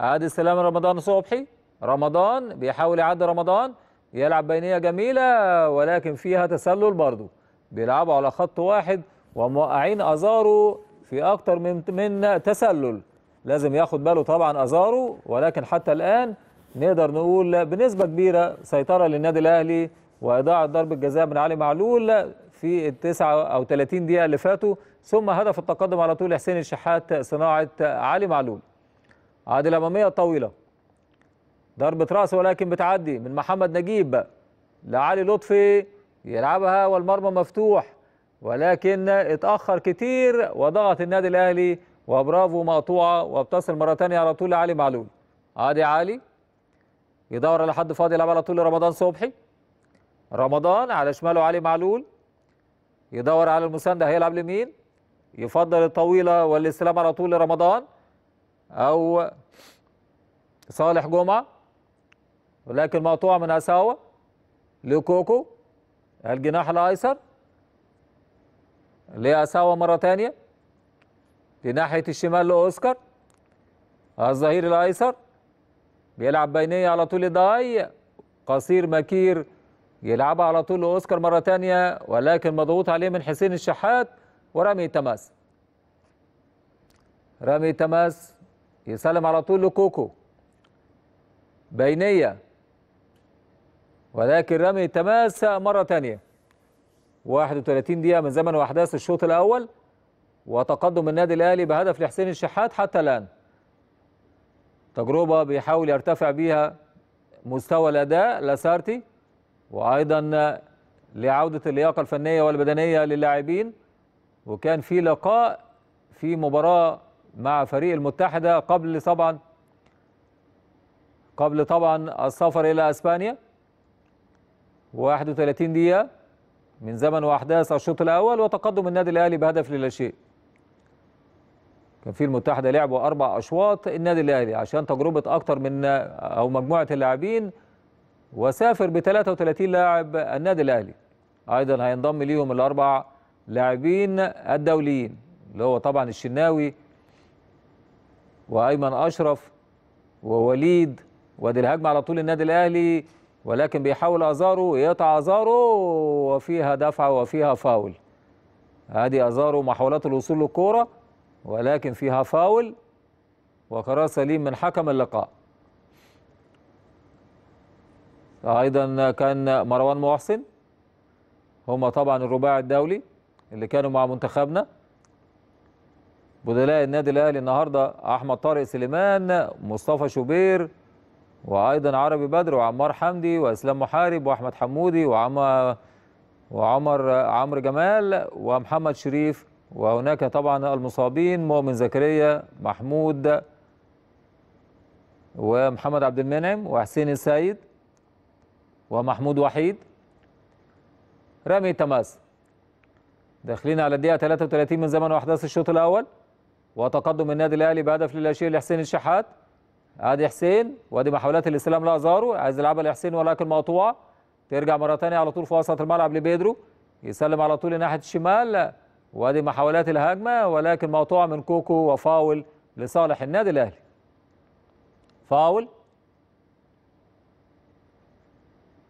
عادل السلام رمضان صبحي رمضان بيحاول يعدي رمضان يلعب بينيه جميله ولكن فيها تسلل برضه بيلعبوا على خط واحد وموقعين ازارو في اكتر من من تسلل لازم ياخد باله طبعا ازارو ولكن حتى الان نقدر نقول بنسبه كبيره سيطره للنادي الاهلي واضاعه ضربه جزاء من علي معلول في التسعة او 30 دقيقه اللي فاتوا ثم هدف التقدم على طول حسين الشحات صناعه علي معلول عادل اماميه طويله ضربه راس ولكن بتعدي من محمد نجيب لعلي لطفي يلعبها والمرمى مفتوح ولكن اتاخر كتير وضغط النادي الاهلي وبرافو مقطوعه وبتصل مره تانية على طول لعلي معلول عادي علي يدور على حد فاضي يلعب على طول رمضان صبحي رمضان على شماله علي معلول يدور على المسانده هيلعب لمين يفضل الطويله والاستلام على طول لرمضان او صالح جمعه ولكن مقطوعه من اساوا لكوكو الجناح الايسر لاساوا مره ثانيه لناحيه الشمال لاوسكار الظهير الايسر بيلعب بينيه على طول ضايق قصير مكير يلعبها على طول لاوسكار مره تانية ولكن مضغوط عليه من حسين الشحات ورمي تماس رمي تماس يسلم على طول لكوكو بينيه ولكن رمي تماس مره تانية 31 دقيقه من زمن واحداث الشوط الاول وتقدم النادي الاهلي بهدف لحسين الشحات حتى الان تجربة بيحاول يرتفع بيها مستوى الأداء لاسارتي وأيضا لعودة اللياقة الفنية والبدنية للاعبين وكان في لقاء في مباراة مع فريق المتحدة قبل طبعا قبل طبعا السفر إلى أسبانيا 31 دقيقة من زمن وأحداث الشوط الأول وتقدم النادي الأهلي بهدف للاشيء كان في المتحده لعبوا اربع اشواط النادي الاهلي عشان تجربه اكتر من او مجموعه اللاعبين وسافر ب 33 لاعب النادي الاهلي ايضا هينضم ليهم الاربع لاعبين الدوليين اللي هو طبعا الشناوي وايمن اشرف ووليد وادي الهجمه على طول النادي الاهلي ولكن بيحاول ازارو يقطع ازارو وفيها دفعه وفيها فاول ادي ازارو محاولات الوصول للكوره ولكن فيها فاول وقرار سليم من حكم اللقاء أيضا كان مروان محسن هما طبعا الرباعي الدولي اللي كانوا مع منتخبنا بدلاء النادي الأهلي النهاردة أحمد طارق سليمان مصطفى شوبير وأيضا عربي بدر وعمار حمدي وإسلام محارب وأحمد حمودي وعمر وعمر عمرو جمال ومحمد شريف وهناك طبعا المصابين مؤمن زكريا محمود ومحمد عبد المنعم وحسين السيد ومحمود وحيد رامي التماس داخلين على الدقيقة 33 من زمن احداث الشوط الأول وتقدم النادي الأهلي بهدف للأشير لحسين الشحات ادي حسين وادي محاولات الاستلام لازارو عايز يلعبها لحسين ولكن مقطوعه ترجع مره ثانيه على طول في وسط الملعب لبيدرو يسلم على طول ناحيه الشمال وادي محاولات الهجمه ولكن مقطوعه من كوكو وفاول لصالح النادي الاهلي فاول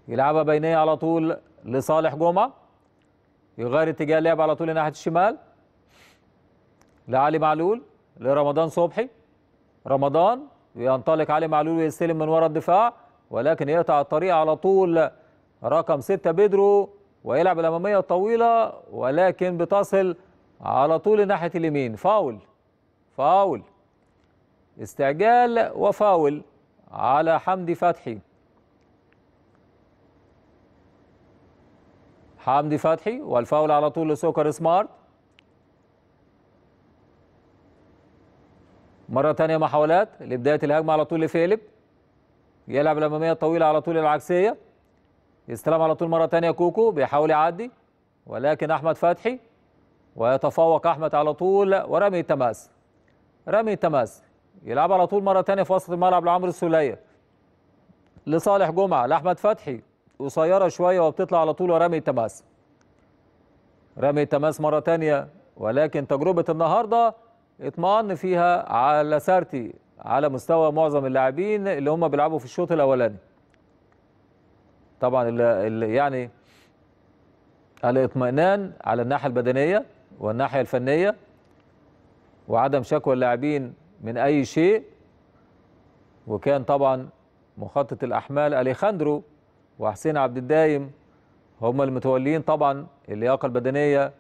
يلعبها بينيه على طول لصالح جمعه يغير اتجاه اللعب على طول ناحيه الشمال لعلي معلول لرمضان صبحي رمضان ينطلق علي معلول ويستلم من ورا الدفاع ولكن يقطع الطريق على طول رقم 6 بيدرو ويلعب الاماميه الطويله ولكن بتصل على طول ناحيه اليمين فاول فاول استعجال وفاول على حمدي فتحي حمدي فتحي والفاول على طول لسوكر سمارت مرة تانية محاولات لبداية الهجمة على طول لفيليب يلعب الأمامية الطويلة على طول العكسية يستلم على طول مره ثانيه كوكو بيحاول يعدي ولكن احمد فتحي ويتفوق احمد على طول ورمي التماس رمي التماس يلعب على طول مره ثانيه في وسط الملعب لعمرو السوليه لصالح جمعه لاحمد فتحي قصيره شويه وبتطلع على طول ورمي التماس رمي التماس مره ثانيه ولكن تجربه النهارده اطمأن فيها على سارتي على مستوى معظم اللاعبين اللي هم بيلعبوا في الشوط الاولاني طبعا اللي يعني الاطمئنان على الناحيه البدنيه والناحيه الفنيه وعدم شكوى اللاعبين من اي شيء وكان طبعا مخطط الاحمال اليخاندرو وحسين عبد الدايم هم المتولين طبعا اللياقه البدنيه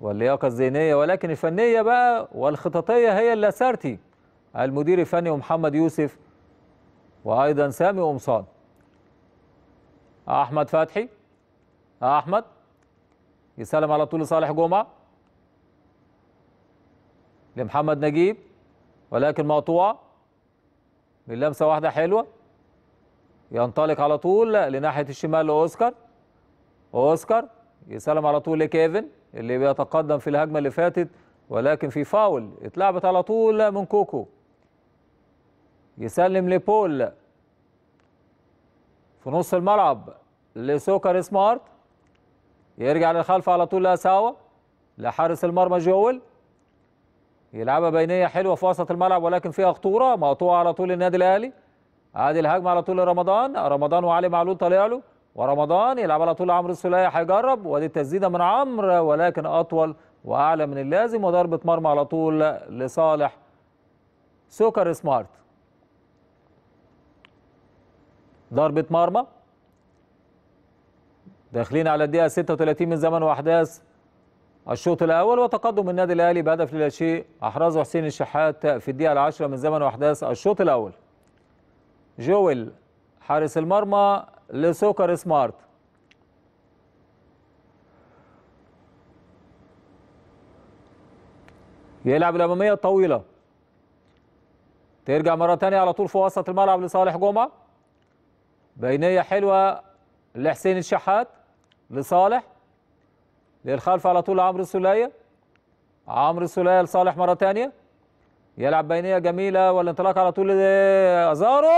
واللياقه الذهنيه ولكن الفنيه بقى والخططيه هي اللاسارتي المدير الفني ومحمد يوسف وايضا سامي قمصان احمد فتحي احمد يسلم على طول صالح جمعه لمحمد نجيب ولكن مقطوعه من لمسه واحده حلوه ينطلق على طول لناحيه الشمال لاوسكار اوسكار يسلم على طول لكيفن اللي بيتقدم في الهجمه اللي فاتت ولكن في فاول اتلعبت على طول من كوكو يسلم لبول في نص الملعب لسوكر سمارت يرجع للخلف على طول لاساوا لحارس المرمى جويل يلعبها بينيه حلوه في وسط الملعب ولكن فيها خطوره مقطوعه على طول النادي الاهلي عادي الهجمه على طول لرمضان رمضان وعلي معلول طالع له ورمضان يلعب على طول عمرو السلاية هيجرب وادي التسديده من عمرو ولكن اطول واعلى من اللازم وضربه مرمى على طول لصالح سوكر سمارت ضربة مرمى داخلين على الدقيقة 36 من زمن وأحداث الشوط الأول وتقدم النادي الأهلي بهدف لا شيء أحرزه حسين الشحات في الدقيقة العاشرة من زمن وأحداث الشوط الأول جويل حارس المرمى لسوكر سمارت يلعب الأمامية الطويلة ترجع مرة تانية على طول في وسط الملعب لصالح جمعة بينيه حلوه لحسين الشحات لصالح للخلف على طول عمرو السليه عمرو السليه لصالح مره ثانيه يلعب بينيه جميله والانطلاق على طول ازارو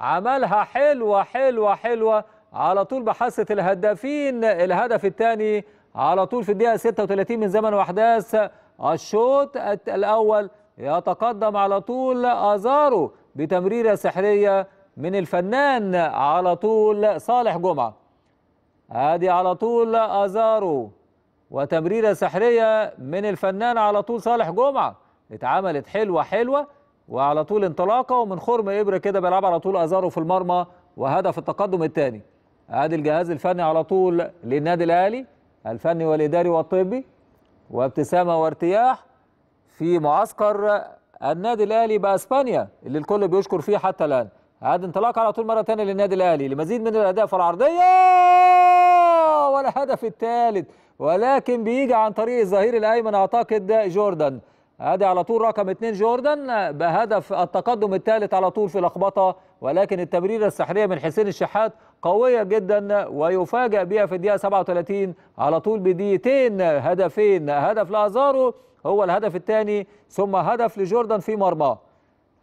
عملها حلوه حلوه حلوه على طول بحاسه الهدافين الهدف الثاني على طول في الدقيقه 36 من زمن واحداث الشوط الاول يتقدم على طول ازارو بتمريرة سحرية من الفنان على طول صالح جمعة ادي على طول ازارو وتمريرة سحرية من الفنان على طول صالح جمعة اتعملت حلوة حلوة وعلى طول انطلاقة ومن خرم إبرة كده بيلعب على طول أزارو في المرمى وهدف التقدم الثاني ادي الجهاز الفني على طول للنادي الأهلي الفني والإداري والطبي وابتسامة وارتياح في معسكر النادي الاهلي باسبانيا اللي الكل بيشكر فيه حتى الان عاد انطلاق على طول مره ثانيه للنادي الاهلي لمزيد من الاهداف العرضيه والهدف الثالث ولكن بيجي عن طريق الظهير الايمن اعتقد جوردن ادي على طول رقم اثنين جوردن بهدف التقدم الثالث على طول في لخبطه ولكن التمريره السحريه من حسين الشحات قويه جدا ويفاجئ بها في الدقيقه 37 على طول بدقيقتين هدفين هدف لازارو هو الهدف الثاني ثم هدف لجوردن في مرماه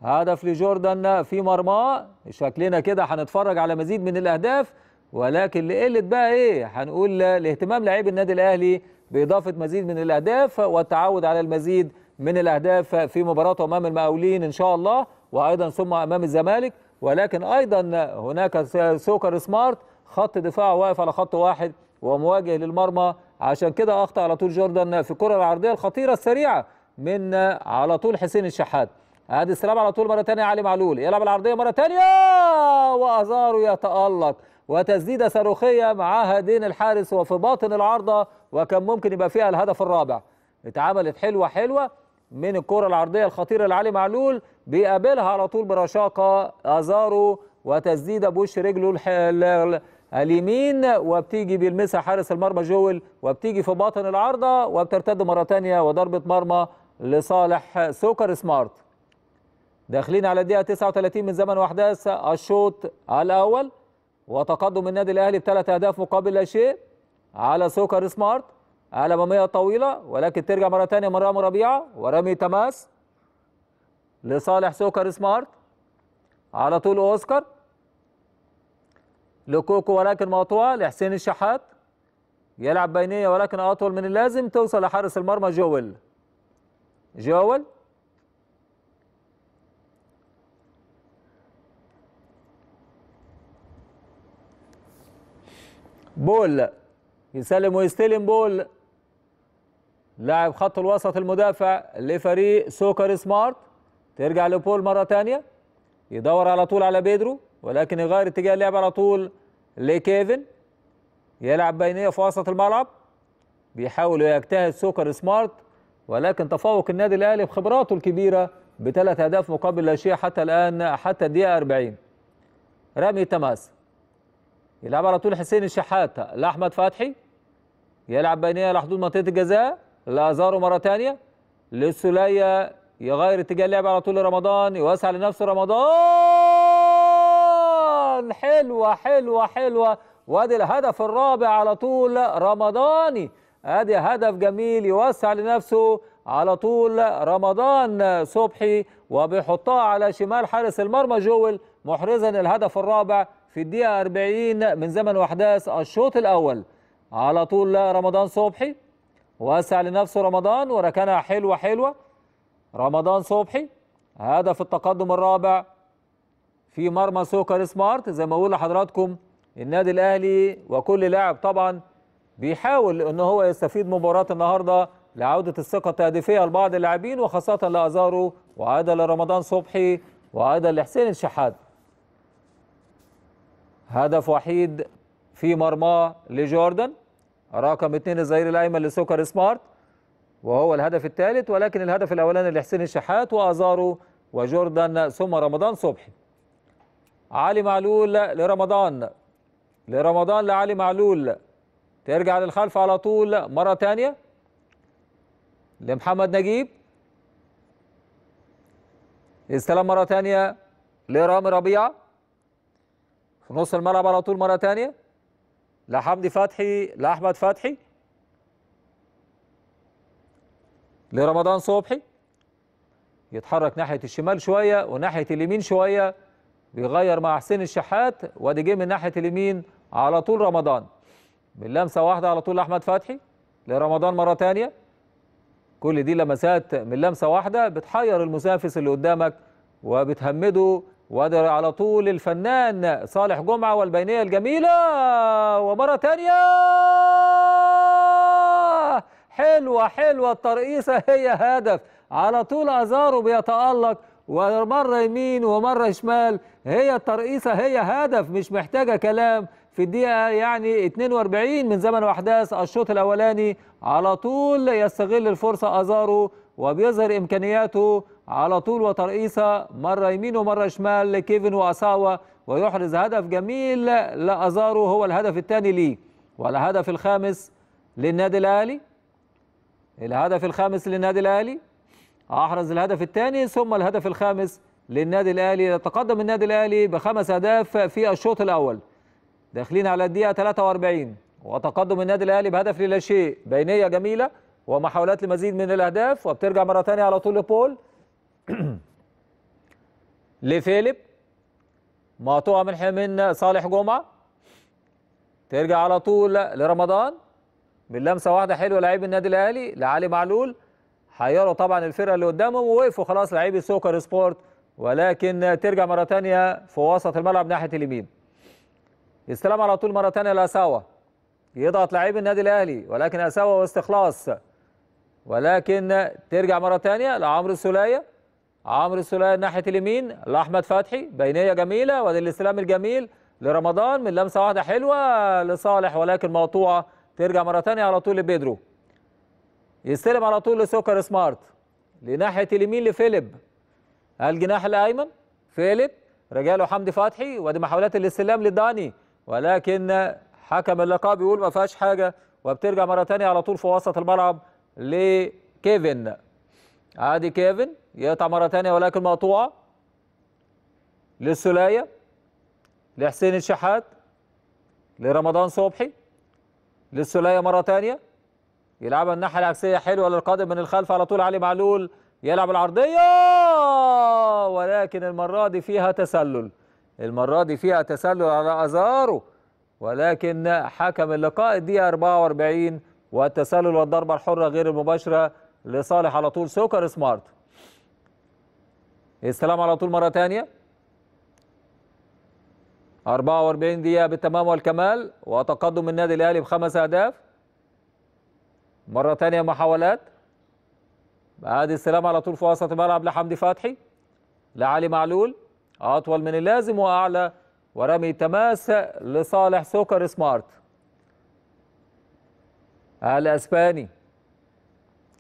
هدف لجوردن في مرماه شكلنا كده هنتفرج على مزيد من الاهداف ولكن لقله بقى ايه هنقول لاهتمام لعيب النادي الاهلي باضافه مزيد من الاهداف والتعود على المزيد من الاهداف في مباراته امام المقاولين ان شاء الله وايضا ثم امام الزمالك ولكن ايضا هناك سوكر سمارت خط دفاع واقف على خط واحد ومواجه للمرمى عشان كده اخطا على طول جوردن في الكره العرضيه الخطيره السريعه من على طول حسين الشحات ادي السلام على طول مره ثانيه علي معلول يلعب العرضيه مره ثانيه وازارو يتالق وتسديده صاروخيه معاها دين الحارس وفي باطن العارضه وكان ممكن يبقى فيها الهدف الرابع اتعملت حلوه حلوه من الكره العرضيه الخطيره لعلي معلول بيقابلها على طول برشاقه ازارو وتسديده بوش رجله اليمين وبتيجي بيلمسها حارس المرمى جويل وبتيجي في باطن العارضه وبترتد مره ثانيه وضربه مرمى لصالح سوكر سمارت. داخلين على الدقيقه 39 من زمن واحداث الشوط الاول وتقدم النادي الاهلي بثلاث اهداف مقابل لا شيء على سوكر سمارت على طويله ولكن ترجع مره ثانيه من رامي ربيعه ورامي تماس لصالح سوكر سمارت على طول اوسكار لكوكو ولكن مقطوعه لحسين الشحات يلعب بينيه ولكن اطول من اللازم توصل لحارس المرمى جويل جويل بول يسلم ويستلم بول لاعب خط الوسط المدافع لفريق سوكر سمارت ترجع لبول مره ثانيه يدور على طول على بيدرو ولكن يغير اتجاه اللعب على طول لكيفن يلعب بينيه في وسط الملعب بيحاول يجتهد سوكر سمارت ولكن تفوق النادي الاهلي بخبراته الكبيره بثلاث اهداف مقابل لا شيء حتى الان حتى الدقيقه 40 رامي تماس يلعب على طول حسين الشحات لاحمد فتحي يلعب بينيه لحدود منطقه الجزاء لازارو مره ثانيه للسوليه يغير اتجاه اللعب على طول لرمضان يوسع لنفسه رمضان حلوة حلوة حلوة وادي الهدف الرابع على طول رمضاني ادي هدف جميل يوسع لنفسه على طول رمضان صبحي وبيحطها على شمال حارس المرمى جويل محرزا الهدف الرابع في الدقيقة 40 من زمن وأحداث الشوط الأول على طول رمضان صبحي وسع لنفسه رمضان وركنها حلوة حلوة رمضان صبحي هدف التقدم الرابع في مرمى سوكر سمارت زي ما بقول لحضراتكم النادي الاهلي وكل لاعب طبعا بيحاول ان هو يستفيد مباراه النهارده لعوده الثقه التهديفيه لبعض اللاعبين وخاصه لازارو وعادة لرمضان صبحي وعادة لحسين الشحات. هدف وحيد في مرماه لجوردن رقم اثنين الظهير الايمن لسوكر سمارت وهو الهدف الثالث ولكن الهدف الاولاني لحسين الشحات وازارو وجوردن ثم رمضان صبحي. علي معلول لرمضان لرمضان لعلي معلول ترجع للخلف على طول مرة ثانيه لمحمد نجيب استلم مرة ثانيه لرامي ربيعة في نص الملعب على طول مرة ثانيه لحمدي فتحي لأحمد فتحي لرمضان صبحي يتحرك ناحية الشمال شوية وناحية اليمين شوية بيغير مع حسين الشحات وادي جه من ناحيه اليمين على طول رمضان من لمسه واحده على طول لاحمد فتحي لرمضان مره ثانيه كل دي لمسات من لمسه واحده بتحير المنافس اللي قدامك وبتهمده وادر على طول الفنان صالح جمعه والبينيه الجميله ومره ثانيه حلوه حلوه الترقيصه هي هدف على طول ازارو بيتالق ومرة يمين ومرة شمال هي الترقيصة هي هدف مش محتاجة كلام في الدقيقة يعني 42 من زمن وأحداث الشوط الأولاني على طول يستغل الفرصة أزارو وبيظهر إمكانياته على طول وترقيصة مرة يمين ومرة شمال لكيفن وأساوا ويحرز هدف جميل لأزارو هو الهدف الثاني ليه والهدف الخامس للنادي الأهلي الهدف الخامس للنادي الأهلي أحرز الهدف الثاني ثم الهدف الخامس للنادي الأهلي يتقدم النادي الأهلي بخمس أهداف في الشوط الأول داخلين على الدقيقة 43 وتقدم النادي الأهلي بهدف للا شيء بينية جميلة ومحاولات لمزيد من الأهداف وبترجع مرة ثانية على طول لبول لفيليب مقطوعة من من صالح جمعة ترجع على طول لرمضان من لمسة واحدة حلوة لعيب النادي الأهلي لعلي معلول حيروا طبعا الفرقه اللي قدامهم ووقفوا خلاص لعيبه سوكر سبورت ولكن ترجع مره ثانيه في وسط الملعب ناحيه اليمين يستلم على طول مره ثانيه لاساوا يضغط لعيب النادي الاهلي ولكن اساوا واستخلاص ولكن ترجع مره ثانيه لعمرو السلايه عمرو السلايه ناحيه اليمين لاحمد فتحي بينيه جميله وادي الاستلام الجميل لرمضان من لمسه واحده حلوه لصالح ولكن مقطوعه ترجع مره ثانيه على طول لبيدرو يستلم على طول لسوكر سمارت لناحيه اليمين لفيليب الجناح الايمن فيليب رجع له حمدي فتحي وادي محاولات الاستلام لداني ولكن حكم اللقاء بيقول ما فيهاش حاجه وبترجع مره ثانيه على طول في وسط الملعب لكيفن عادي كيفن يقطع مره ثانيه ولكن مقطوعه للسوليه لحسين الشحات لرمضان صبحي للسوليه مره ثانيه يلعبها الناحيه العكسيه حلوه للقادم من الخلف على طول علي معلول يلعب العرضيه ولكن المره دي فيها تسلل المره دي فيها تسلل على ازارو ولكن حكم اللقاء الدقيقه 44 والتسلل والضربه الحره غير المباشره لصالح على طول سوكر سمارت استلام على طول مره ثانيه 44 دقيقه بالتمام والكمال وتقدم النادي الاهلي بخمس اهداف مرة تانية محاولات ادي السلام على طول في وسط الملعب لحمدي فتحي لعلي معلول اطول من اللازم واعلى ورمي تماس لصالح سوكر سمارت الاسباني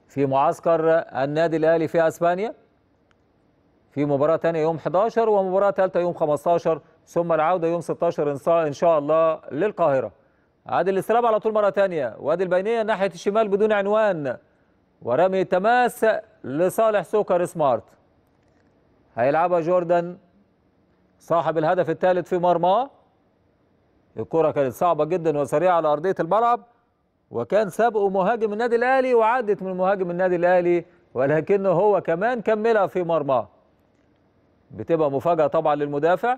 في معسكر النادي الاهلي في اسبانيا في مباراه ثانيه يوم 11 ومباراه ثالثه يوم 15 ثم العوده يوم 16 ان شاء الله للقاهره ادي الاستلام على طول مره ثانيه وادي البينيه ناحيه الشمال بدون عنوان ورمي تماس لصالح سوكر سمارت هيلعبها جوردن صاحب الهدف الثالث في مرماه الكرة كانت صعبة جدا وسريعة على أرضية الملعب وكان سابقه مهاجم النادي الأهلي وعدت من مهاجم النادي الأهلي ولكنه هو كمان كملها في مرماه بتبقى مفاجأة طبعا للمدافع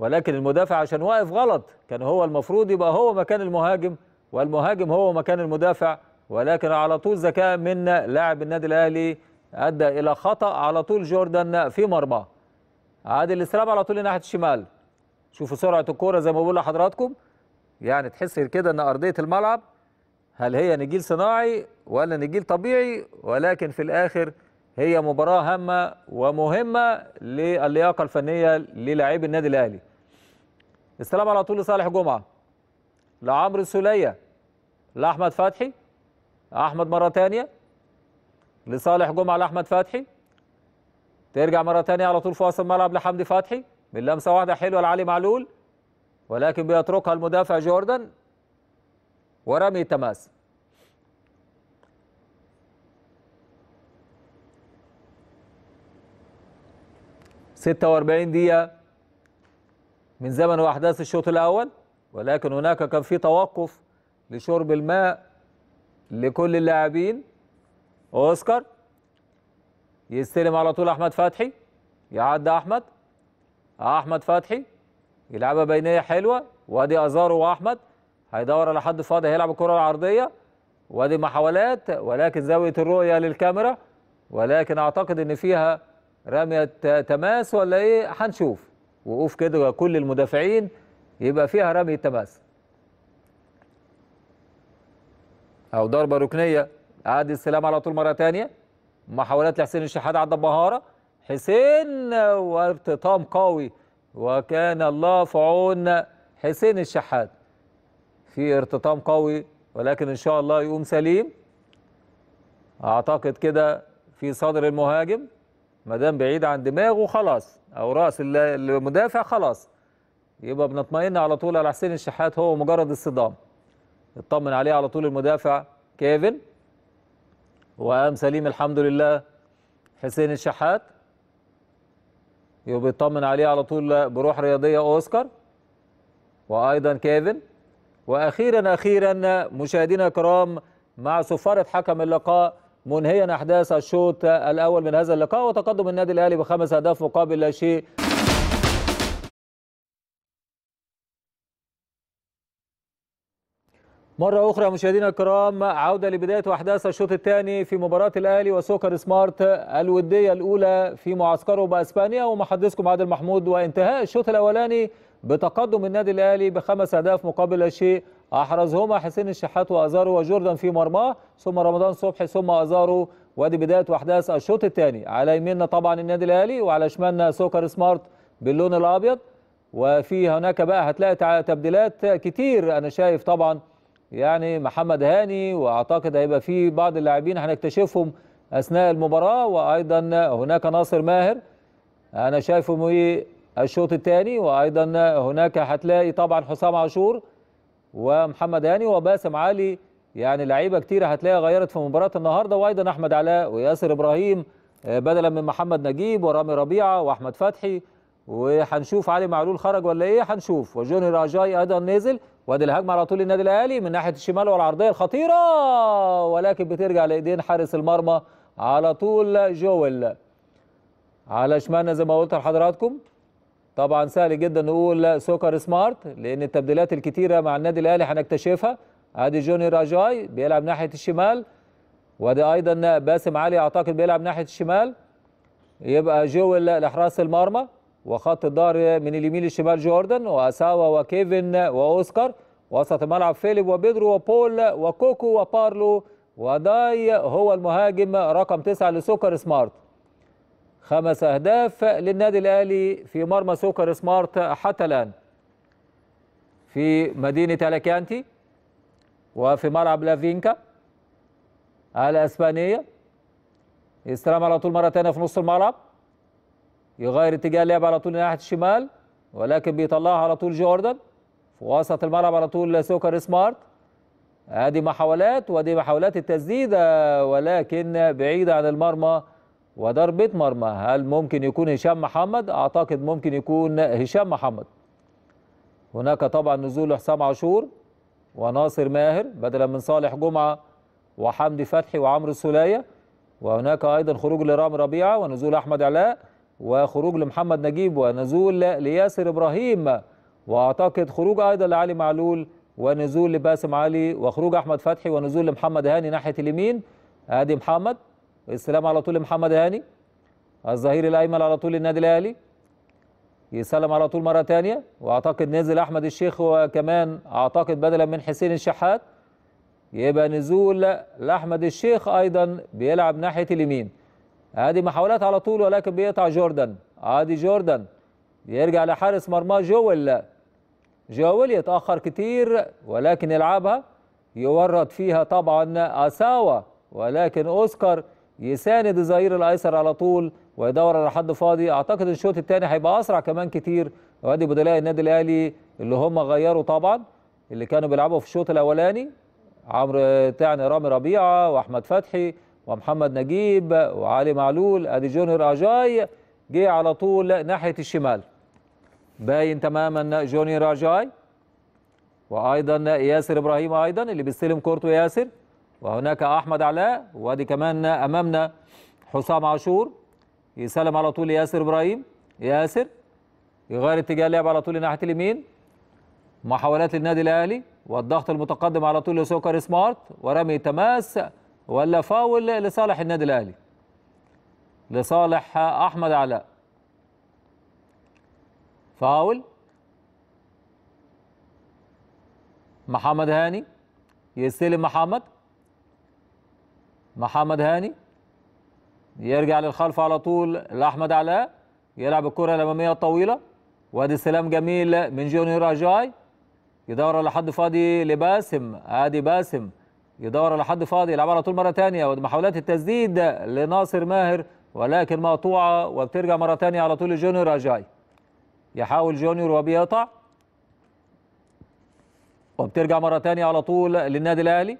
ولكن المدافع عشان واقف غلط كان هو المفروض يبقى هو مكان المهاجم والمهاجم هو مكان المدافع ولكن على طول ذكاء من لاعب النادي الاهلي ادى الى خطا على طول جوردن في مرمى عادل الاستلام على طول ناحيه الشمال شوفوا سرعه الكوره زي ما بقول لحضراتكم يعني تحس كده ان ارضيه الملعب هل هي نجيل صناعي ولا نجيل طبيعي ولكن في الاخر هي مباراه هامه ومهمه للياقه الفنيه للاعبي النادي الاهلي استلام على طول لصالح جمعه لعمرو السوليه لاحمد فتحي احمد مره ثانيه لصالح جمعه لاحمد فتحي ترجع مره ثانيه على طول في وسط الملعب لحمدي فتحي من لمسه واحده حلوه لعلي معلول ولكن بيتركها المدافع جوردن ورمي التماس ستة وأربعين دقيقة من زمن وأحداث الشوط الأول ولكن هناك كان في توقف لشرب الماء لكل اللاعبين أوسكار يستلم على طول أحمد فتحي يعدى أحمد أحمد فتحي يلعبها بينية حلوة وادي أزارو وأحمد هيدور على حد فاضي هيلعب الكرة العرضية وادي محاولات ولكن زاوية الرؤية للكاميرا ولكن أعتقد إن فيها رمية تماس ولا إيه هنشوف وقوف كده كل المدافعين يبقى فيها رمي التماس او ضربه ركنيه عادل السلام على طول مره ثانيه محاولات لحسين الشحات عدى بمهاره حسين وارتطام قوي وكان الله في عون حسين الشحات في ارتطام قوي ولكن ان شاء الله يقوم سليم اعتقد كده في صدر المهاجم ما دام بعيد عن دماغه خلاص او راس المدافع خلاص يبقى بنطمئن على طول على حسين الشحات هو مجرد الصدام اطمن عليه على طول المدافع كيفن وقام سليم الحمد لله حسين الشحات يبقى بيطمن عليه على طول بروح رياضيه اوسكار وايضا كيفن واخيرا اخيرا مشاهدينا الكرام مع صفاره حكم اللقاء منهيا احداث الشوط الاول من هذا اللقاء وتقدم النادي الاهلي بخمس اهداف مقابل لا شيء مرة أخرى مشاهدينا الكرام عودة لبداية أحداث الشوط الثاني في مباراة الأهلي وسوكر سمارت الودية الأولى في معسكره بأسبانيا ومحدثكم عادل محمود وانتهاء الشوط الأولاني بتقدم النادي الأهلي بخمس أهداف مقابل لا شيء أحرزهما حسين الشحات وأزارو وجوردن في مرماه ثم رمضان صبحي ثم أزارو وادي بداية وأحداث الشوط الثاني على يميننا طبعا النادي الأهلي وعلى شمالنا سوكر سمارت باللون الأبيض وفي هناك بقى هتلاقي تبديلات كتير أنا شايف طبعا يعني محمد هاني وأعتقد هيبقى في بعض اللاعبين هنكتشفهم أثناء المباراة وأيضا هناك ناصر ماهر أنا شايفه الشوط الثاني وأيضا هناك هتلاقي طبعا حسام عاشور ومحمد هاني وباسم علي يعني لعيبه كتيره هتلاقيها غيرت في مباراه النهارده وايضا احمد علاء وياسر ابراهيم آه، بدلا من محمد نجيب ورامي ربيعه واحمد فتحي وهنشوف علي معلول خرج ولا ايه هنشوف وجوني راجاي ايضا نزل وادي الهجمه على طول النادي الاهلي من ناحيه الشمال والعرضيه الخطيره ولكن بترجع لايدين حارس المرمى على طول جويل على شمالنا زي ما قلت لحضراتكم طبعا سهل جدا نقول سوكر سمارت لان التبديلات الكتيره مع النادي الاهلي هنكتشفها ادي جوني راجاي بيلعب ناحيه الشمال وادي ايضا باسم علي اعتقد بيلعب ناحيه الشمال يبقى جويل لحراس المرمى وخط الظهر من اليمين للشمال جوردن واساوا وكيفن واوسكار وسط الملعب فيليب وبيدرو وبول وكوكو وبارلو وداي هو المهاجم رقم تسعه لسوكر سمارت خمس أهداف للنادي الأهلي في مرمى سوكر سمارت حتى الآن في مدينة ألاكانتي وفي ملعب لافينكا الأسبانية استلام على طول مرة ثانية في نص الملعب يغير اتجاه اللعب على طول ناحية الشمال ولكن بيطلعها على طول جوردن في وسط الملعب على طول سوكر سمارت ادي محاولات ودي محاولات التسديد ولكن بعيدة عن المرمى وضربة مرمى هل ممكن يكون هشام محمد أعتقد ممكن يكون هشام محمد هناك طبعا نزول حسام عاشور وناصر ماهر بدلا من صالح جمعة وحمدي فتحي وعمرو السولية وهناك أيضا خروج لرام ربيعة ونزول أحمد علاء وخروج لمحمد نجيب ونزول لياسر إبراهيم وأعتقد خروج أيضا لعلي معلول ونزول لباسم علي وخروج أحمد فتحي ونزول لمحمد هاني ناحية اليمين أدي محمد السلام على طول محمد هاني الظهير الايمن على طول النادي الاهلي يسلم على طول مره ثانيه واعتقد نزل احمد الشيخ وكمان اعتقد بدلا من حسين الشحات يبقى نزول لاحمد الشيخ ايضا بيلعب ناحيه اليمين ادي محاولات على طول ولكن بيقطع جوردن ادي جوردن يرجع لحارس مرماه جويل جويل يتاخر كتير ولكن يلعبها يورط فيها طبعا اساوا ولكن اوسكار يساند الظهير الايسر على طول ويدور على حد فاضي اعتقد الشوط الثاني هيبقى اسرع كمان كتير وادي بدلاء النادي الاهلي اللي هم غيروا طبعا اللي كانوا بيلعبوا في الشوط الاولاني عمرو تعني رامي ربيعه واحمد فتحي ومحمد نجيب وعلي معلول ادي جونيور اجاي جه على طول ناحيه الشمال باين تماما جونيور اجاي وايضا ياسر ابراهيم ايضا اللي بيستلم كورته ياسر وهناك احمد علاء وادي كمان امامنا حسام عاشور يسلم على طول ياسر ابراهيم ياسر يغير اتجاه اللعب على طول ناحيه اليمين محاولات للنادي الاهلي والضغط المتقدم على طول لسوكر سمارت ورمي تماس ولا فاول لصالح النادي الاهلي لصالح احمد علاء فاول محمد هاني يستلم محمد محمد هاني يرجع للخلف على طول لاحمد علاء يلعب الكره الاماميه الطويله وادي سلام جميل من جونيور اجاي يدور على حد فاضي لباسم ادي باسم يدور على حد فاضي يلعب على طول مره ثانيه ومحاولات التسديد لناصر ماهر ولكن مقطوعه وبترجع مره ثانيه على طول لجونيور اجاي يحاول جونيور وبيقطع وبترجع مره ثانيه على طول للنادي الاهلي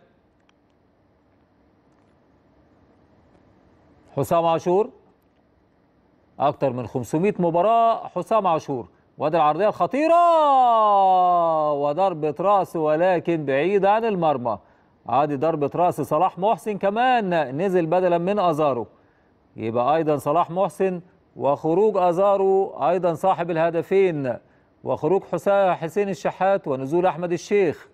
حسام عاشور اكتر من 500 مباراه حسام عاشور وادي العرضيه الخطيره وضربه راس ولكن بعيد عن المرمى عادي ضربه راس صلاح محسن كمان نزل بدلا من ازارو يبقى ايضا صلاح محسن وخروج ازارو ايضا صاحب الهدفين وخروج حسين الشحات ونزول احمد الشيخ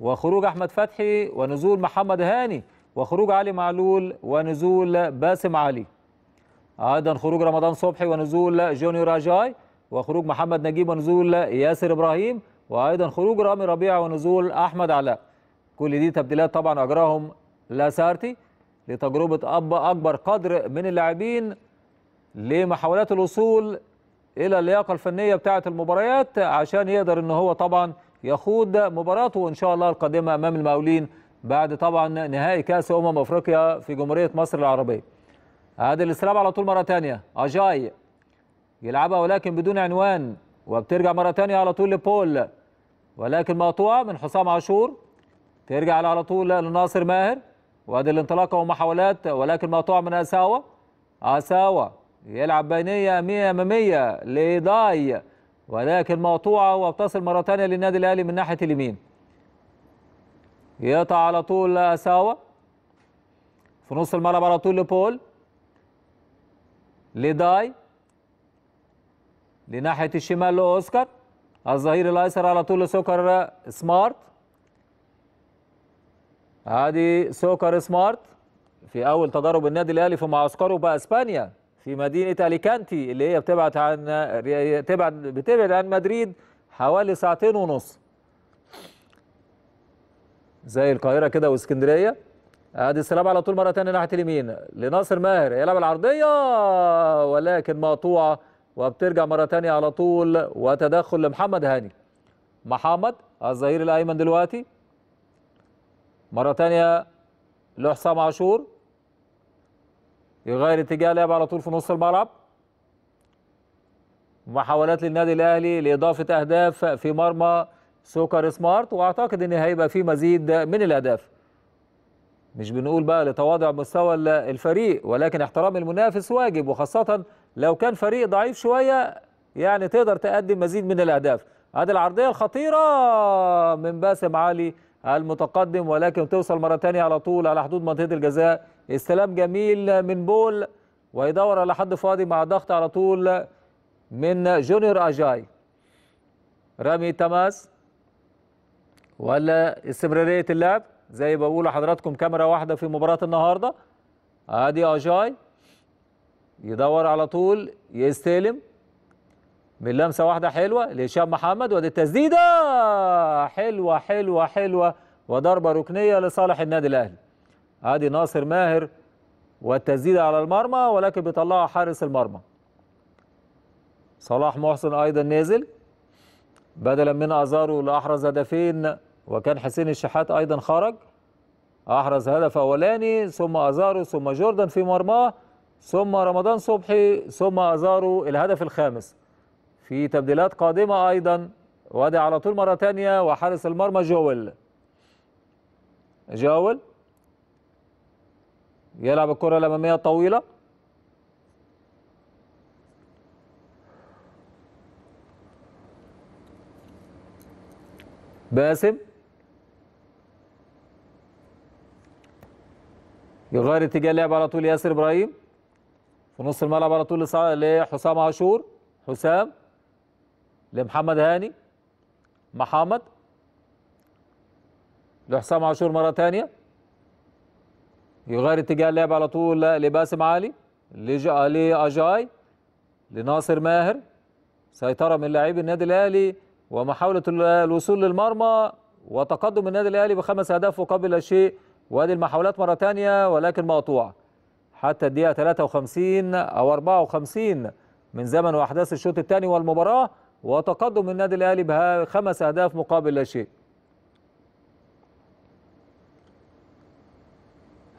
وخروج احمد فتحي ونزول محمد هاني وخروج علي معلول ونزول باسم علي ايضا خروج رمضان صبحي ونزول جونيور راجاي وخروج محمد نجيب ونزول ياسر ابراهيم وايضا خروج رامي ربيع ونزول احمد علاء كل دي تبديلات طبعا اجراهم لاسارتي لتجربه أب اكبر قدر من اللاعبين لمحاولات الوصول الى اللياقه الفنيه بتاعه المباريات عشان يقدر ان هو طبعا يخوض مباراته ان شاء الله القادمه امام المقاولين بعد طبعا نهائي كاس امم افريقيا في جمهوريه مصر العربيه عادل الاسلام على طول مره ثانيه اجاي يلعبها ولكن بدون عنوان وبترجع مره ثانيه على طول لبول ولكن مقطوعه من حسام عاشور ترجع على طول لناصر ماهر وادي الانطلاقه ومحاولات ولكن مقطوعه من اساوا اساوا يلعب بينيه اماميه لداي ولكن مقطوعه وبتصل مره ثانيه للنادي الاهلي من ناحيه اليمين يقطع على طول لاساوا في نص الملعب على طول لبول لداي لناحيه الشمال لاوسكار الظهير الايسر على طول لسوكر سمارت ادي سوكر سمارت في اول تدرب النادي الاهلي في معسكره باسبانيا في مدينه اليكانتي اللي هي بتبعد عن بتبعد بتبعد عن مدريد حوالي ساعتين ونص زي القاهره كده واسكندريه ادي السلام على طول مره ثانيه ناحيه اليمين لناصر ماهر يلعب العرضيه ولكن مقطوعه وبترجع مره ثانيه على طول وتدخل لمحمد هاني محمد الظهير الايمن دلوقتي مره ثانيه لحسام عاشور يغير اتجاه لعب على طول في نص الملعب محاولات للنادي الاهلي لاضافه اهداف في مرمى سوكر سمارت واعتقد ان هيبقى في مزيد من الاهداف مش بنقول بقى لتواضع مستوى الفريق ولكن احترام المنافس واجب وخاصه لو كان فريق ضعيف شويه يعني تقدر تقدم مزيد من الاهداف هذه العرضيه الخطيره من باسم علي المتقدم ولكن توصل مره ثانيه على طول على حدود منطقه الجزاء استلام جميل من بول ويدور على حد فاضي مع ضغط على طول من جونيور اجاي رامي تماس ولا استمراريه اللعب زي بقول لحضراتكم كاميرا واحده في مباراه النهارده ادي اجاي آه، يدور على طول يستلم من لمسه واحده حلوه لهشام محمد وادي التسديده حلوه حلوه حلوه وضربه ركنيه لصالح النادي الاهلي ادي ناصر ماهر والتسديده على المرمى ولكن بيطلعها حارس المرمى صلاح محسن ايضا نازل بدلا من أزارو لأحرز هدفين وكان حسين الشحات أيضا خرج أحرز هدف أولاني ثم أزارو ثم جوردن في مرماه ثم رمضان صبحي ثم أزارو الهدف الخامس في تبديلات قادمة أيضا وادي على طول مرة ثانيه وحارس المرمى جويل جويل يلعب الكرة الأمامية الطويلة باسم يغير اتجاه اللعب على طول ياسر ابراهيم في نص الملعب على طول لحسام عاشور حسام لمحمد هاني محمد لحسام عاشور مره ثانيه يغير اتجاه اللعب على طول لباسم علي لأجاي لناصر ماهر سيطره من لاعبي النادي الاهلي ومحاولة الوصول للمرمى وتقدم النادي الأهلي بخمس أهداف وقبل شيء وهذه المحاولات مرة تانية ولكن مقطوعة حتى الدقيقة 53 أو 54 من زمن وأحداث الشوط الثاني والمباراة وتقدم النادي الأهلي بخمس أهداف مقابل لا شيء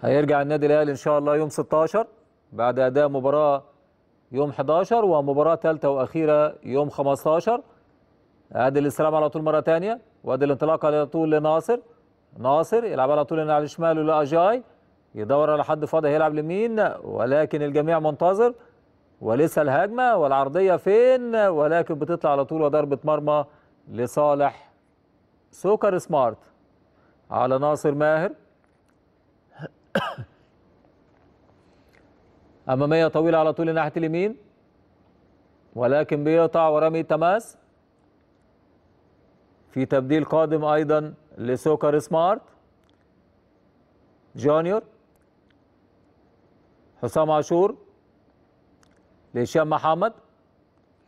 هيرجع النادي الأهلي إن شاء الله يوم 16 بعد أداء مباراة يوم 11 ومباراة ثالثة وأخيرة يوم 15 ادي الاستلام على طول مره ثانيه وادي الانطلاقه على طول لناصر ناصر يلعب على طول على الشمال لاجاي يدور على حد فاضي هيلعب لمين ولكن الجميع منتظر ولسه الهجمه والعرضيه فين ولكن بتطلع على طول وضربه مرمى لصالح سوكر سمارت على ناصر ماهر اماميه طويله على طول ناحيه اليمين ولكن بيقطع ورمي تماس في تبديل قادم أيضا لسوكر سمارت جونيور حسام عاشور لهشام محمد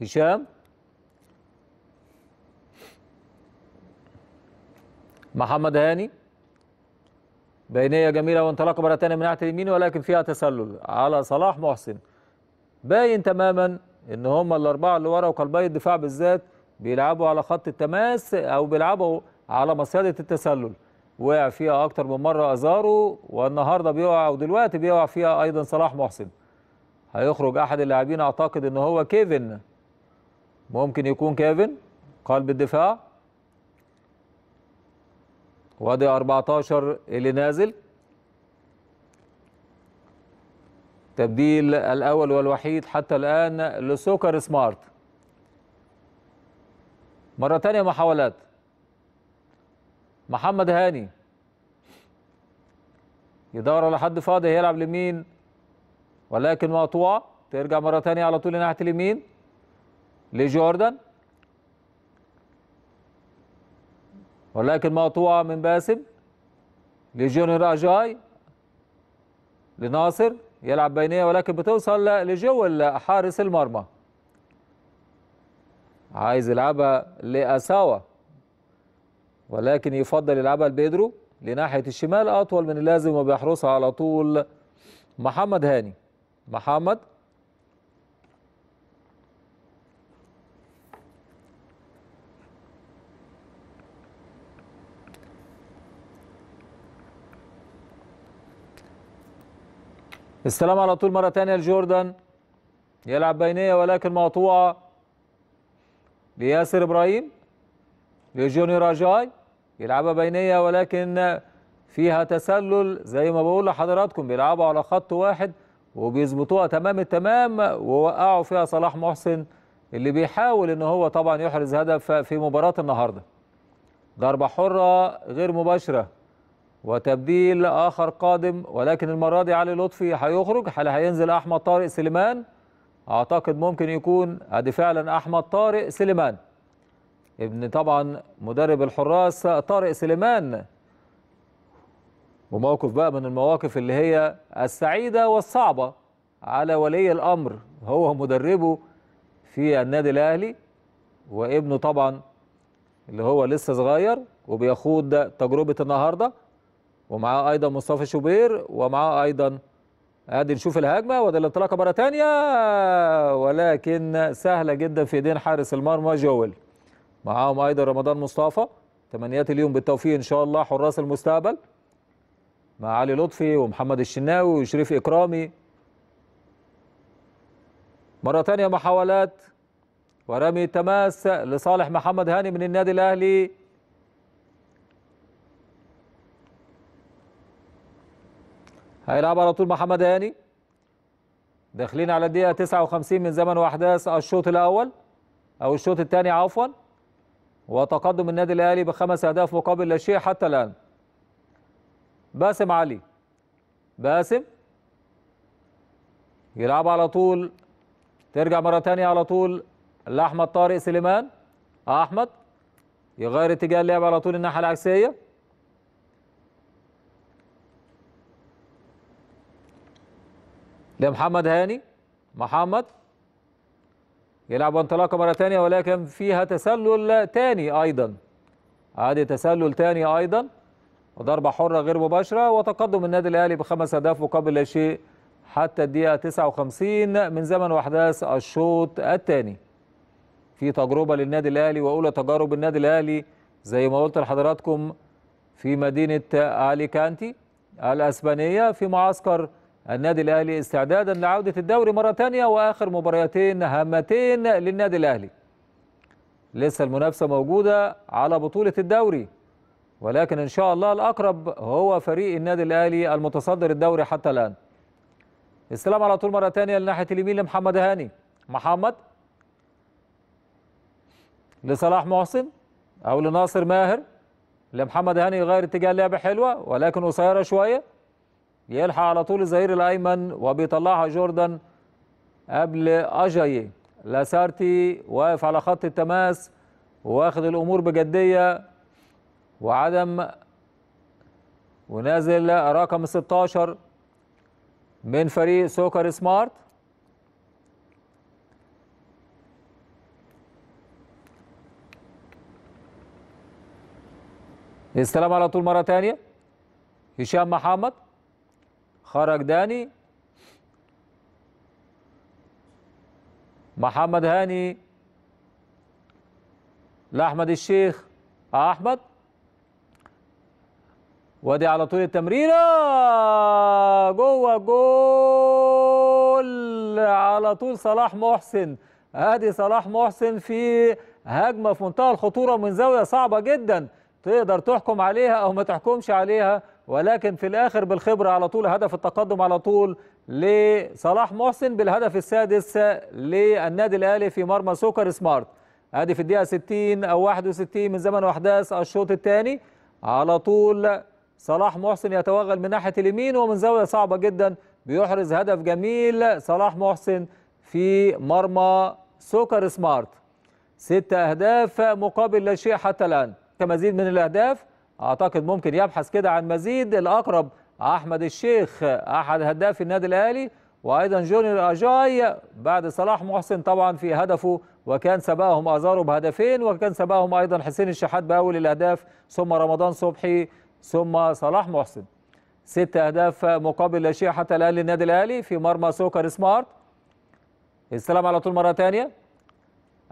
هشام محمد هاني بينية جميلة وانطلاقة مرة ثانيه من ناحية اليمين ولكن فيها تسلل على صلاح محسن باين تماما ان هم الأربعة اللي ورا وقلبي الدفاع بالذات بيلعبوا على خط التماس او بيلعبوا على مصيده التسلل وقع فيها اكتر من مره ازارو والنهارده بيقع ودلوقتي بيقع فيها ايضا صلاح محسن هيخرج احد اللاعبين اعتقد ان هو كيفن ممكن يكون كيفن قلب الدفاع وادي 14 اللي نازل تبديل الاول والوحيد حتى الان لسوكر سمارت مرة تانية محاولات محمد هاني يدور على حد فاضي هيلعب لمين ولكن مقطوعة ترجع مرة تانية على طول ناحية اليمين لجوردن ولكن مقطوعة من باسم لجونيور أجاي لناصر يلعب بينية ولكن بتوصل لجو حارس المرمى عايز يلعبها لأساوا ولكن يفضل يلعبها لبيدرو لناحية الشمال أطول من اللازم وبيحرسها على طول محمد هاني محمد السلام على طول مرة تانية لجوردن يلعب بينية ولكن مقطوعة لياسر ابراهيم لجوني راجاي يلعبها بينيه ولكن فيها تسلل زي ما بقول لحضراتكم بيلعبوا على خط واحد وبيظبطوها تمام التمام ووقعوا فيها صلاح محسن اللي بيحاول ان هو طبعا يحرز هدف في مباراه النهارده. ضربه حره غير مباشره وتبديل اخر قادم ولكن المره دي علي لطفي هيخرج هل هينزل احمد طارق سليمان اعتقد ممكن يكون ادي فعلا احمد طارق سليمان ابن طبعا مدرب الحراس طارق سليمان وموقف بقى من المواقف اللي هي السعيده والصعبه على ولي الامر هو مدربه في النادي الاهلي وابنه طبعا اللي هو لسه صغير وبيخوض تجربه النهارده ومعاه ايضا مصطفى شوبير ومعاه ايضا ادي نشوف الهجمه وده الانطلاقه مره ثانيه ولكن سهله جدا في ايدين حارس المرمى جويل معاهم ايضا رمضان مصطفى تمنياتي ليهم بالتوفيق ان شاء الله حراس المستقبل مع علي لطفي ومحمد الشناوي وشريف اكرامي مره ثانيه محاولات ورمي التماس لصالح محمد هاني من النادي الاهلي هيلعب على طول محمد هاني داخلين على الدقيقة 59 من زمن وأحداث الشوط الأول أو الشوط الثاني عفوا وتقدم النادي الأهلي بخمس أهداف مقابل لا شيء حتى الآن باسم علي باسم يلعب على طول ترجع مرة ثانية على طول لأحمد طارق سليمان أحمد يغير اتجاه اللعب على طول الناحية العكسية لمحمد هاني محمد يلعب انطلاقه مره ثانيه ولكن فيها تسلل ثاني ايضا عادي تسلل ثاني ايضا وضربه حره غير مباشره وتقدم النادي الاهلي بخمس اهداف مقابل لا شيء حتى الدقيقه 59 من زمن واحداث الشوط الثاني في تجربه للنادي الاهلي واولى تجارب النادي الاهلي زي ما قلت لحضراتكم في مدينه اليكانتي الاسبانيه في معسكر النادي الأهلي استعدادا لعودة الدوري مرة ثانية وآخر مباريتين هامتين للنادي الأهلي لسه المنافسة موجودة على بطولة الدوري ولكن إن شاء الله الأقرب هو فريق النادي الأهلي المتصدر الدوري حتى الآن السلام على طول مرة ثانية لناحية اليمين لمحمد هاني محمد لصلاح محسن أو لناصر ماهر لمحمد هاني يغير اتجاه اللعبه حلوة ولكن قصيرة شوية يلحق على طول الظهير الايمن وبيطلعها جوردن قبل اجاي لاسارتي واقف على خط التماس واخد الامور بجديه وعدم ونازل رقم 16 من فريق سوكر سمارت استلم على طول مره ثانيه هشام محمد خرج داني محمد هاني لأحمد الشيخ آه، أحمد وادي على طول التمريرة آه، جوه جول على طول صلاح محسن ادي صلاح محسن في هجمة في منتهى الخطورة من زاوية صعبة جدا تقدر تحكم عليها أو ما تحكمش عليها ولكن في الاخر بالخبره على طول هدف التقدم على طول لصلاح محسن بالهدف السادس للنادي الاهلي في مرمى سوكر سمارت ادي في الدقيقه 60 او 61 من زمن واحداث الشوط الثاني على طول صلاح محسن يتوغل من ناحيه اليمين ومن زاويه صعبه جدا بيحرز هدف جميل صلاح محسن في مرمى سوكر سمارت ست اهداف مقابل لا شيء حتى الان كمزيد من الاهداف اعتقد ممكن يبحث كده عن مزيد الاقرب احمد الشيخ احد هداف النادي الاهلي وايضا جونيور اجاي بعد صلاح محسن طبعا في هدفه وكان سبقهم ازارو بهدفين وكان سبقهم ايضا حسين الشحات باول الاهداف ثم رمضان صبحي ثم صلاح محسن ست اهداف مقابل لا شيء حتى الان للنادي الاهلي في مرمى سوكر سمارت السلام على طول مره ثانيه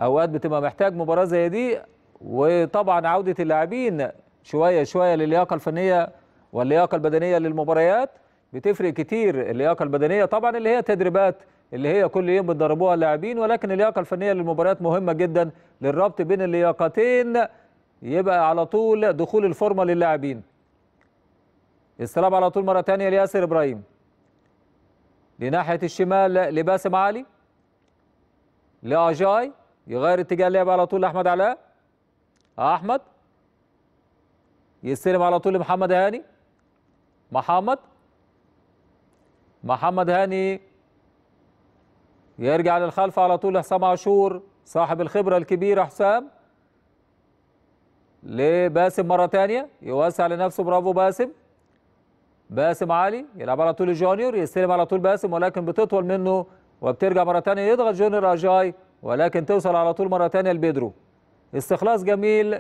اوقات بتبقى محتاج مباراه زي دي وطبعا عوده اللاعبين شويه شويه للياقه الفنيه واللياقه البدنيه للمباريات بتفرق كتير اللياقه البدنيه طبعا اللي هي تدريبات اللي هي كل يوم بتدربوها اللاعبين ولكن اللياقه الفنيه للمباريات مهمه جدا للربط بين اللياقتين يبقى على طول دخول الفورمه للاعبين السلام على طول مره ثانيه لياسر ابراهيم لناحيه الشمال لباسم علي لاجاي يغير اتجاه اللعب على طول لاحمد علاء احمد يستلم على طول لمحمد هاني محمد محمد هاني يرجع للخلف على طول لحسام عاشور صاحب الخبرة الكبيرة حسام لباسم مرة ثانيه يوسع لنفسه برافو باسم باسم علي يلعب على طول جونيور يستلم على طول باسم ولكن بتطول منه وبترجع مرة ثانيه يضغط جونيور أجاي ولكن توصل على طول مرة ثانيه لبيدرو استخلاص جميل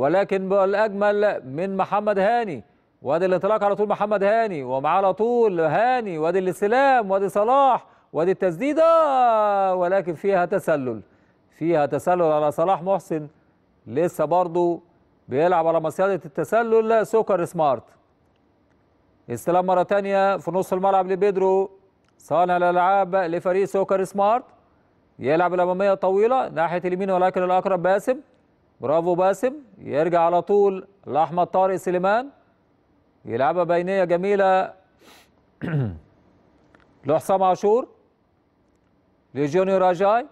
ولكن بالاجمل من محمد هاني وادي الانطلاق على طول محمد هاني ومعاه على طول هاني وادي الاستلام وادي صلاح وادي التسديده آه، ولكن فيها تسلل فيها تسلل على صلاح محسن لسه برضه بيلعب على مصيده التسلل سوكر سمارت استلام مره ثانيه في نص الملعب لبيدرو صانع الالعاب لفريق سوكر سمارت يلعب الاماميه طويله ناحيه اليمين ولكن الاقرب باسم برافو باسم يرجع على طول لاحمد طارق سليمان يلعبها بينيه جميله لحسام عاشور لجونيور اجاي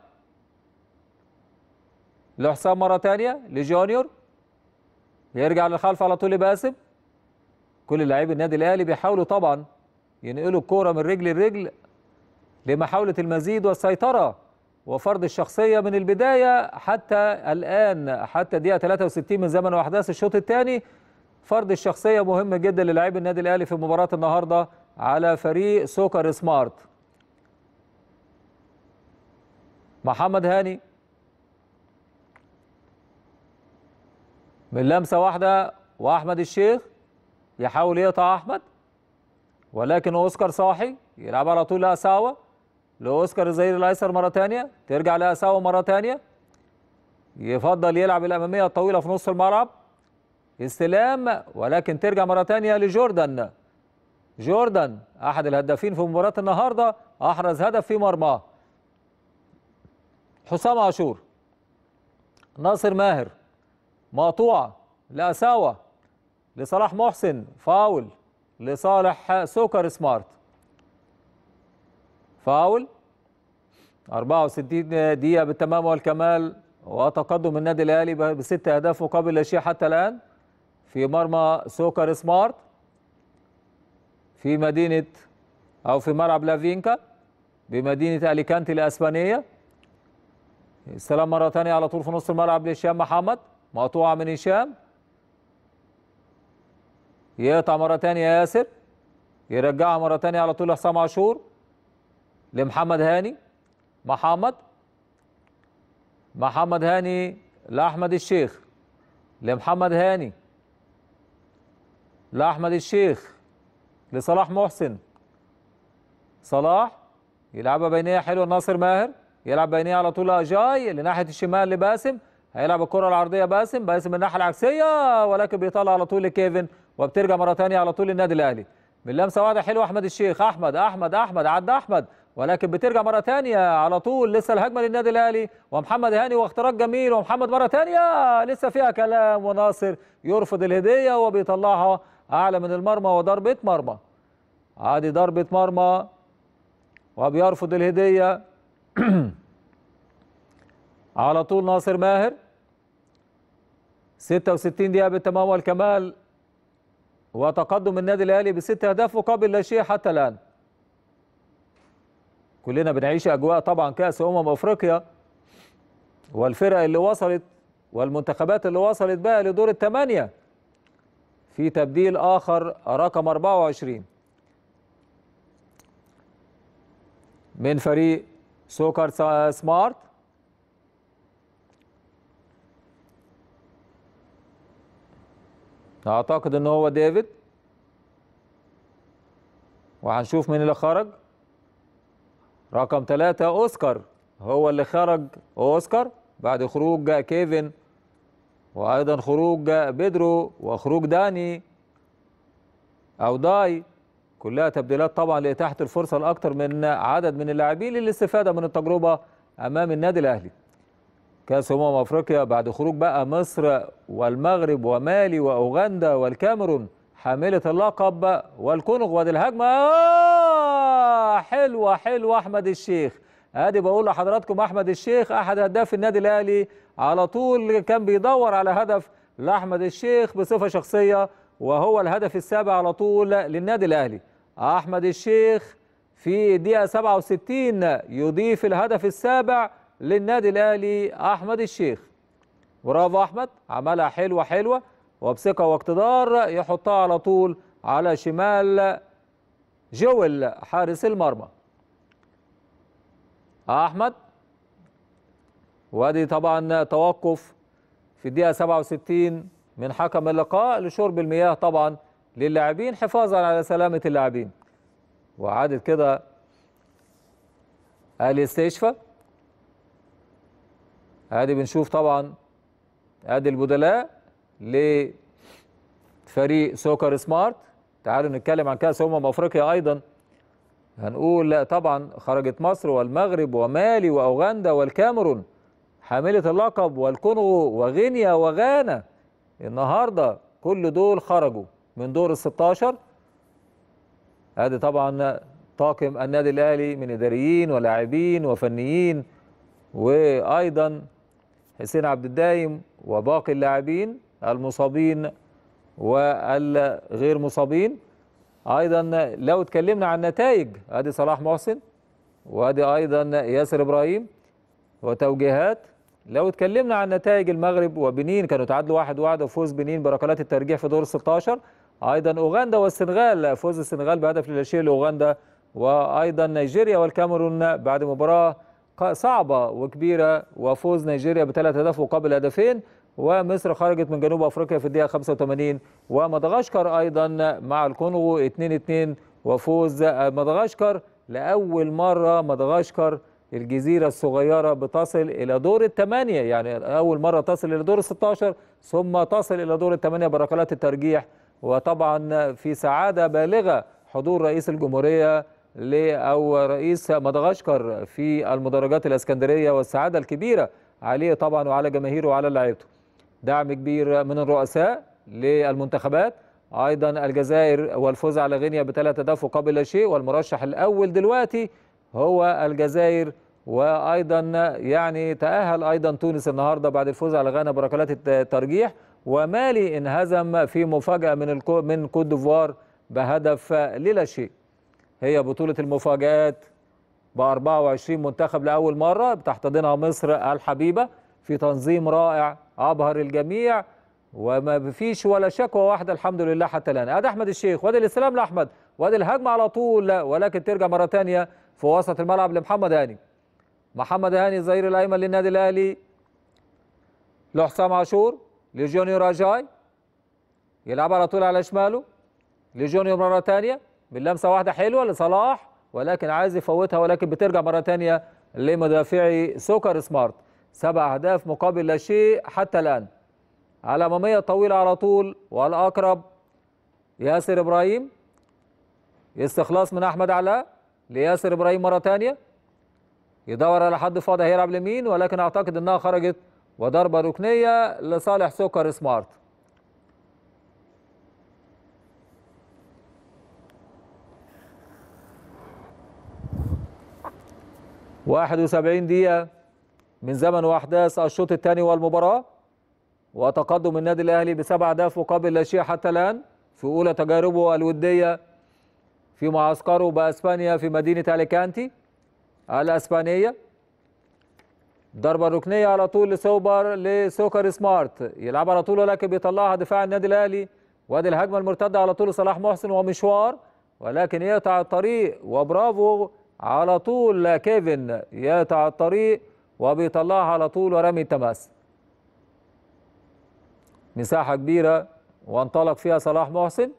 لحسام مره ثانيه لجونيور يرجع للخلف على طول لباسم كل لاعبي النادي الاهلي بيحاولوا طبعا ينقلوا الكوره من رجل لرجل لمحاوله المزيد والسيطره وفرض الشخصية من البداية حتى الآن حتى الدقيقة 63 من زمن وأحداث الشوط الثاني فرض الشخصية مهم جدا للاعب النادي الأهلي في مباراة النهاردة على فريق سوكر سمارت محمد هاني من لمسة واحدة وأحمد الشيخ يحاول يقطع أحمد ولكن أوسكار صاحي يلعب على طول لأساوة لاوسكار الزاير الايسر مره ثانيه ترجع لاساو مره ثانيه يفضل يلعب الاماميه الطويله في نص الملعب استلام ولكن ترجع مره ثانيه لجوردن جوردن احد الهدافين في مباراه النهارده احرز هدف في مرماه حسام عاشور ناصر ماهر مقطوعه لاساوه لصلاح محسن فاول لصالح سوكر سمارت فاول 64 دقيقة بالتمام والكمال وتقدم النادي الاهلي بست اهداف مقابل لا شيء حتى الان في مرمى سوكر سمارت في مدينة او في ملعب لافينكا بمدينة اليكانتي الاسبانية السلام مرة ثانية على طول في نص الملعب لهشام محمد مقطوعة من هشام يقطع مرة ثانية ياسر يرجعها مرة ثانية على طول لحسام عاشور لمحمد هاني محمد محمد هاني لأحمد الشيخ لمحمد هاني لأحمد الشيخ لصلاح محسن صلاح يلعبها بينيه حلوه لناصر ماهر يلعب بينيه على طول جاي لناحيه الشمال لباسم هيلعب الكره العرضيه باسم باسم الناحيه العكسيه ولكن بيطلع على طول لكيفن وبترجع مره ثانيه على طول للنادي الاهلي من لمسه واحده حلوه احمد الشيخ احمد احمد احمد عدى احمد ولكن بترجع مره تانية على طول لسه الهجمه للنادي الاهلي ومحمد هاني واختراق جميل ومحمد مره تانية لسه فيها كلام وناصر يرفض الهديه وبيطلعها اعلى من المرمى وضربه مرمى عادي ضربه مرمى وبيرفض الهديه على طول ناصر ماهر 66 دقيقه بالتمام والكمال وتقدم النادي الاهلي بست اهداف مقابل لا شيء حتى الان كلنا بنعيش اجواء طبعا كاس امم افريقيا والفرق اللي وصلت والمنتخبات اللي وصلت بقى لدور الثمانيه في تبديل اخر رقم 24 من فريق سوكر سمارت اعتقد ان هو ديفيد وهنشوف مين اللي خرج رقم ثلاثة أوسكار هو اللي خرج أوسكار بعد خروج كيفن وأيضا خروج بيدرو وخروج داني أو داي كلها تبديلات طبعا لإتاحة الفرصة لأكثر من عدد من اللاعبين للاستفادة من التجربة أمام النادي الأهلي كأس أمم أفريقيا بعد خروج بقى مصر والمغرب ومالي وأوغندا والكاميرون حاملة اللقب والكونغ وادي الهجمة حلوه حلوه احمد الشيخ ادي بقول لحضراتكم احمد الشيخ احد هداف النادي الاهلي على طول كان بيدور على هدف لاحمد الشيخ بصفه شخصيه وهو الهدف السابع على طول للنادي الاهلي احمد الشيخ في الدقيقه 67 يضيف الهدف السابع للنادي الاهلي احمد الشيخ برافو احمد عملها حلوه حلوه وبثقه واقتدار يحطها على طول على شمال جويل حارس المرمى احمد وادي طبعا توقف في الدقيقه 67 من حكم اللقاء لشرب المياه طبعا للاعبين حفاظا على سلامه اللاعبين وعادت كده الاستشفاء ادي بنشوف طبعا ادي البدلاء لفريق سوكر سمارت تعالوا نتكلم عن كأس أمم أفريقيا أيضا هنقول لا طبعا خرجت مصر والمغرب ومالي وأوغندا والكاميرون حاملة اللقب والكونغو وغينيا وغانا النهارده كل دول خرجوا من دور ال 16 ادي طبعا طاقم النادي الاهلي من اداريين ولاعبين وفنيين وايضا حسين عبد الدايم وباقي اللاعبين المصابين والغير مصابين ايضا لو اتكلمنا عن نتائج ادي صلاح محسن وادي ايضا ياسر ابراهيم وتوجيهات لو اتكلمنا عن نتائج المغرب وبنين كانوا تعادلوا واحد واحد وفوز بنين بركلات الترجيح في دور ال 16 ايضا اوغندا والسنغال فوز السنغال بهدف للاشير لاوغندا وايضا نيجيريا والكاميرون بعد مباراه صعبه وكبيره وفوز نيجيريا بثلاث اهداف وقبل هدفين ومصر خرجت من جنوب افريقيا في الدقيقه 85 ومدغشقر ايضا مع الكونغو 2 2 وفوز مدغشقر لاول مره مدغشقر الجزيرة الصغيرة بتصل إلى دور الثمانية يعني أول مرة تصل إلى دور ال 16 ثم تصل إلى دور الثمانية بركلات الترجيح وطبعا في سعادة بالغة حضور رئيس الجمهورية أو رئيس مدغشقر في المدرجات الإسكندرية والسعادة الكبيرة عليه طبعا وعلى جماهيره وعلى لعيبته دعم كبير من الرؤساء للمنتخبات ايضا الجزائر والفوز على غينيا بثلاث اهداف قبل لا شيء والمرشح الاول دلوقتي هو الجزائر وايضا يعني تاهل ايضا تونس النهارده بعد الفوز على غانا بركلات الترجيح ومالي انهزم في مفاجاه من الكو من كوت ديفوار بهدف للا شيء هي بطوله المفاجات ب 24 منتخب لاول مره بتحتضنها مصر الحبيبه في تنظيم رائع أبهر الجميع وما فيش ولا شكوى واحدة الحمد لله حتى الآن أدي أحمد الشيخ وادي الاستلام لأحمد وادي الهجمة على طول ولكن ترجع مرة تانية في وسط الملعب لمحمد هاني محمد هاني الظهير الأيمن للنادي الأهلي لحسام عاشور لجونيور راجاي يلعب على طول على شماله لجونيور مرة تانية باللمسة واحدة حلوة لصلاح ولكن عايز يفوتها ولكن بترجع مرة تانية لمدافعي سوكر سمارت سبع أهداف مقابل لا شيء حتى الآن على أمامية طويلة على طول والأقرب ياسر إبراهيم استخلاص من أحمد علاء لياسر إبراهيم مرة ثانية يدور على حد فاضي هيلعب لمين ولكن أعتقد أنها خرجت وضربة ركنية لصالح سكر سمارت واحد وسبعين دقيقة من زمن وأحداث الشوط الثاني والمباراة وتقدم النادي الأهلي بسبع أهداف مقابل لا شيء حتى الآن في أولى تجاربه الودية في معسكره بأسبانيا في مدينة أليكانتي الأسبانية ضربة ركنية على طول لسوبر لسوكر سمارت يلعب على طول ولكن بيطلعها دفاع النادي الأهلي وادي الهجمة المرتدة على طول لصلاح محسن ومشوار ولكن يقطع الطريق وبرافو على طول كيفن يقطع الطريق وبيطلعها على طول ورمي التماس مساحة كبيرة وانطلق فيها صلاح محسن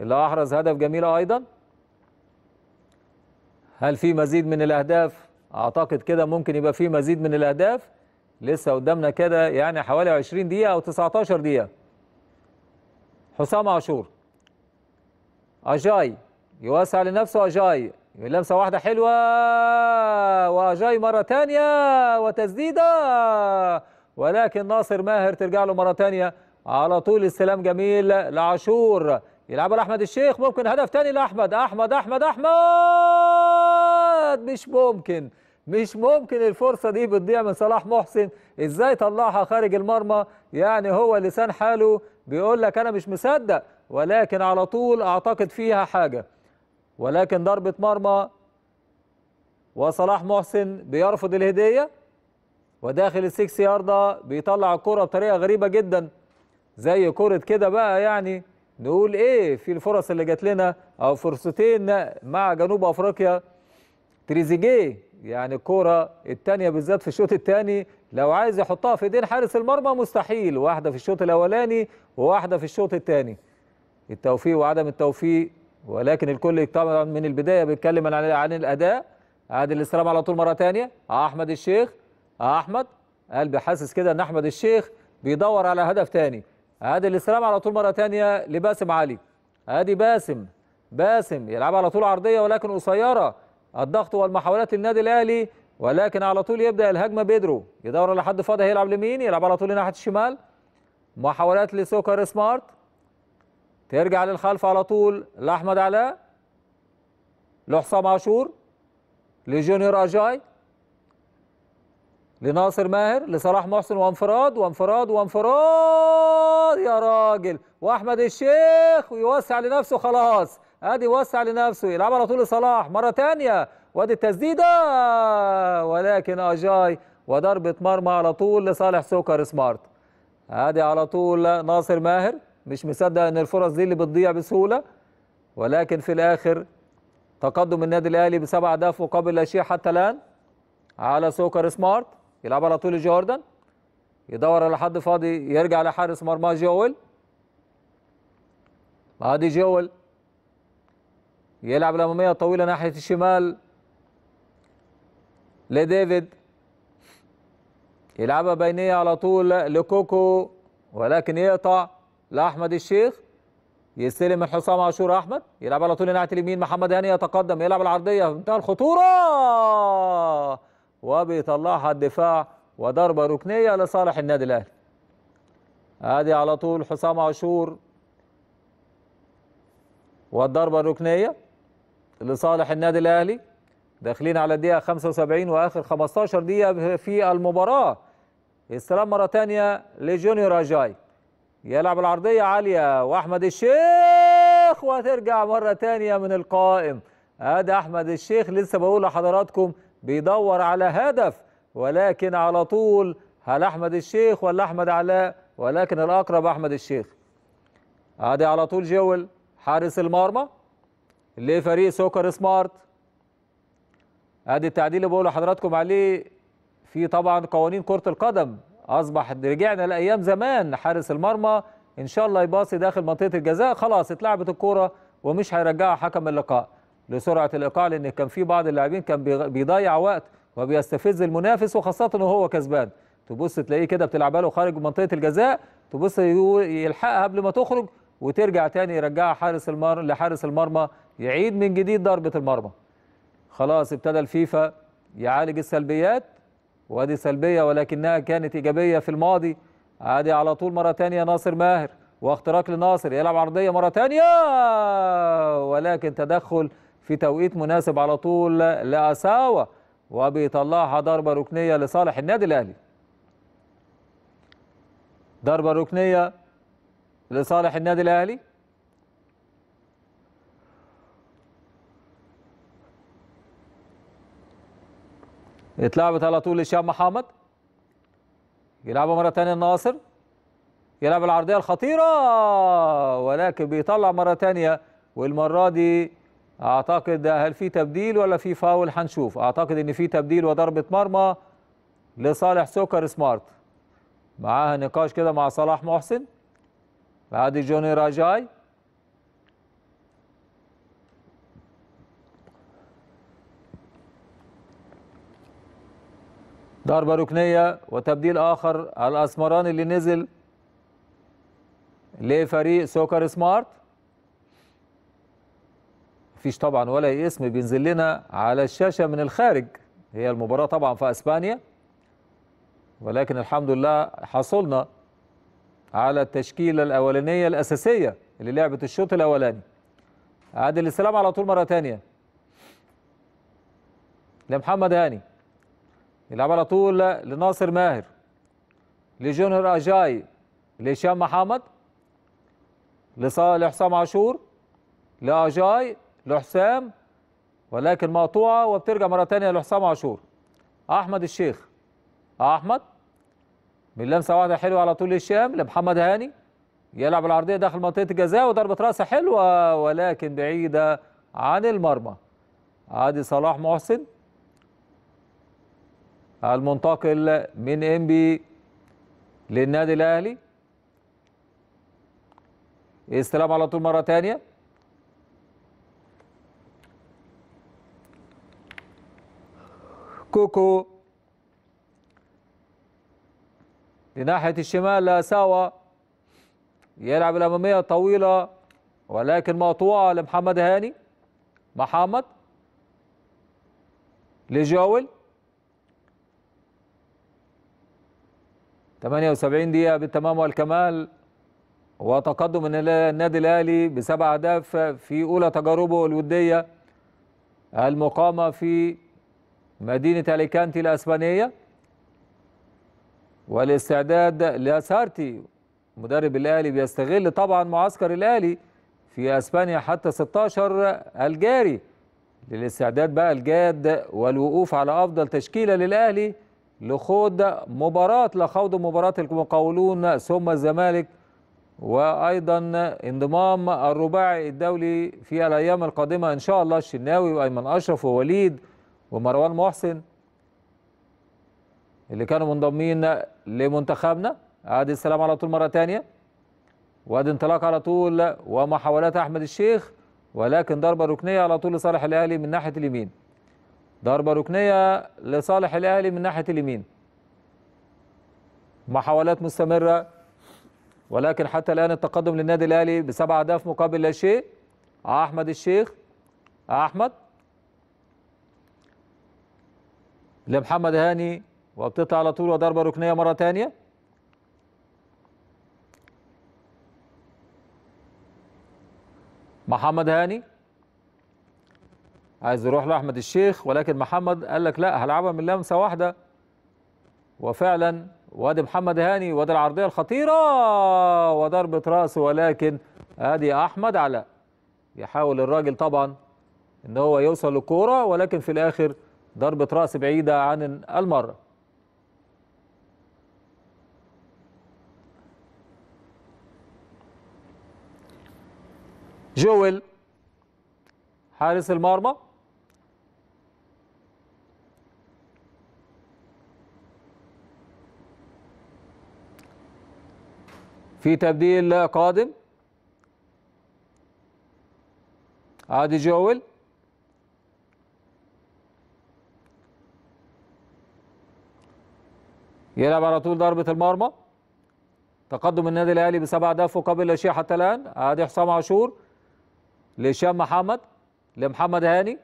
اللي أحرز هدف جميلة أيضا هل في مزيد من الأهداف؟ أعتقد كده ممكن يبقى في مزيد من الأهداف لسه قدامنا كده يعني حوالي 20 دقيقة أو 19 دقيقة حسام عاشور أجاي يوسع لنفسه أجاي لمسة واحدة حلوة وجاي مرة تانية وتسديدة ولكن ناصر ماهر ترجع له مرة تانية على طول استلام جميل لعاشور يلعب لأحمد الشيخ ممكن هدف تاني لأحمد أحمد أحمد أحمد مش ممكن مش ممكن الفرصة دي بتضيع من صلاح محسن ازاي طلعها خارج المرمى يعني هو لسان حاله بيقول لك أنا مش مصدق ولكن على طول أعتقد فيها حاجة ولكن ضربة مرمى وصلاح محسن بيرفض الهدية وداخل السكس ياردة بيطلع الكرة بطريقة غريبة جدا زي كرة كده بقى يعني نقول ايه في الفرص اللي جات لنا او فرصتين مع جنوب افريقيا تريزيجيه يعني الكرة الثانية بالذات في الشوط الثاني لو عايز يحطها في ايدين حارس المرمى مستحيل واحدة في الشوط الاولاني وواحدة في الشوط الثاني التوفيق وعدم التوفيق ولكن الكل طبعا من البدايه بيتكلم عن عن الاداء عادل السلام على طول مره ثانيه احمد الشيخ احمد قلبي حاسس كده ان احمد الشيخ بيدور على هدف ثاني عادل السلام على طول مره ثانيه لباسم علي ادي باسم باسم يلعب على طول عرضيه ولكن قصيره الضغط والمحاولات للنادي الاهلي ولكن على طول يبدا الهجمه بيدرو يدور على حد فاضي هيلعب لمين يلعب على طول ناحيه الشمال محاولات لسوكر سمارت ترجع للخلف على طول لأحمد علاء لحسام عاشور لجونيور أجاي لناصر ماهر لصلاح محسن وانفراد وانفراد وانفراد يا راجل واحمد الشيخ ويوسع لنفسه خلاص ادي وسع لنفسه يلعب على طول لصلاح مره ثانيه وادي التسديده ولكن اجاي وضربه مرمى على طول لصالح سوكر سمارت ادي على طول ناصر ماهر مش مصدق ان الفرص دي اللي بتضيع بسهوله ولكن في الاخر تقدم النادي الاهلي بسبع اهداف مقابل لا شيء حتى الان على سوكر سمارت يلعب على طول جوردن يدور على حد فاضي يرجع لحارس مرمى جول ادي جول يلعب الاماميه الطويله ناحيه الشمال لديفيد يلعبها بينيه على طول لكوكو ولكن يقطع لاحمد الشيخ يستلم الحسام عاشور احمد يلعب على طول ناحيه اليمين محمد هاني يتقدم يلعب العرضيه منتهى الخطوره وبيطلعها الدفاع وضربه ركنيه لصالح النادي الاهلي ادي على طول حسام عاشور والضربه الركنيه لصالح النادي الاهلي داخلين على الدقيقه 75 واخر 15 دقيقه في المباراه استلام مره ثانيه لجونيور اجاي يلعب العرضية عالية وأحمد الشيخ وترجع مرة تانية من القائم ادي أحمد الشيخ لسه بقول لحضراتكم بيدور على هدف ولكن على طول هل أحمد الشيخ ولا أحمد علاء ولكن الأقرب أحمد الشيخ ادي على طول جول حارس المرمى لفريق سوكر سمارت ادي التعديل اللي بقول لحضراتكم عليه في طبعا قوانين كرة القدم اصبح رجعنا لايام زمان حارس المرمى ان شاء الله يباصي داخل منطقه الجزاء خلاص اتلعبت الكوره ومش هيرجعها حكم اللقاء لسرعه الايقاع لان كان في بعض اللاعبين كان بيضيع وقت وبيستفز المنافس وخاصه انه هو كسبان تبص تلاقيه كده بتلعبها له خارج منطقه الجزاء تبص يلحقها قبل ما تخرج وترجع تاني يرجعها حارس المر لحارس المرمى يعيد من جديد ضربه المرمى خلاص ابتدى الفيفا يعالج السلبيات وادي سلبية ولكنها كانت إيجابية في الماضي عادي على طول مرة ثانيه ناصر ماهر واختراق لناصر يلعب عرضية مرة ثانيه ولكن تدخل في توقيت مناسب على طول لأساوة وبيطلعها ضربة ركنية لصالح النادي الأهلي ضربة ركنية لصالح النادي الأهلي اتلعبت على طول هشام محمد يلعبها مره ثانيه الناصر يلعب العرضيه الخطيره ولكن بيطلع مره ثانيه والمره دي اعتقد هل في تبديل ولا في فاول هنشوف اعتقد ان في تبديل وضربه مرمى لصالح سوكر سمارت معاها نقاش كده مع صلاح محسن بعد جوني راجاي ضربة ركنية وتبديل آخر الأسمران اللي نزل لفريق سوكر سمارت مفيش طبعا ولا أي اسم بينزل لنا على الشاشة من الخارج هي المباراة طبعا في أسبانيا ولكن الحمد لله حصلنا على التشكيلة الأولانية الأساسية اللي لعبت الشوط الأولاني عادل السلام على طول مرة تانية لمحمد هاني يلعب على طول لناصر ماهر لجونر اجاي لهشام محمد لحسام عاشور لاجاي لحسام ولكن مقطوعه وبترجع مره ثانيه لحسام عاشور احمد الشيخ احمد من لمسه واحده حلوه على طول لهشام لمحمد هاني يلعب العرضيه داخل منطقه الجزاء وضربه راس حلوه ولكن بعيده عن المرمى عادي صلاح محسن المنتقل من ام بي للنادي الاهلي استلام على طول مره ثانيه كوكو لناحيه الشمال لاساوا يلعب الاماميه طويله ولكن مقطوعه لمحمد هاني محمد لجاول 78 دقيقة بالتمام والكمال وتقدم النادي الأهلي بسبع أهداف في أولى تجاربه الودية المقامة في مدينة أليكانتي الأسبانية والاستعداد لأسارتي مدرب الأهلي بيستغل طبعا معسكر الأهلي في أسبانيا حتى 16 الجاري للاستعداد بقى الجاد والوقوف على أفضل تشكيلة للأهلي لخوض مباراة لخوض مباراة المقاولون ثم الزمالك وأيضا انضمام الرباعي الدولي في الأيام القادمة إن شاء الله الشناوي وأيمن أشرف ووليد ومروان محسن اللي كانوا منضمين لمنتخبنا عاد السلام على طول مرة تانية وادي انطلاق على طول ومحاولات أحمد الشيخ ولكن ضربة ركنية على طول لصالح الأهلي من ناحية اليمين ضربة ركنية لصالح الأهلي من ناحية اليمين محاولات مستمرة ولكن حتى الآن التقدم للنادي الأهلي بسبع أهداف مقابل لا شيء أحمد الشيخ أحمد لمحمد هاني وبتطلع على طول وضربة ركنية مرة ثانية محمد هاني عايز يروح لاحمد الشيخ ولكن محمد قال لك لا هلعبها من لمسه واحده وفعلا وادي محمد هاني وادي العرضيه الخطيره وضربه راس ولكن ادي احمد علاء يحاول الراجل طبعا ان هو يوصل للكوره ولكن في الاخر ضربه راس بعيده عن المره جويل حارس المرمى في تبديل قادم عادي جويل يلعب على طول ضربة المرمى تقدم النادي الاهلي بسبع اهداف وقبل لا شيء حتى الان عادي حسام عاشور لهشام محمد لمحمد هاني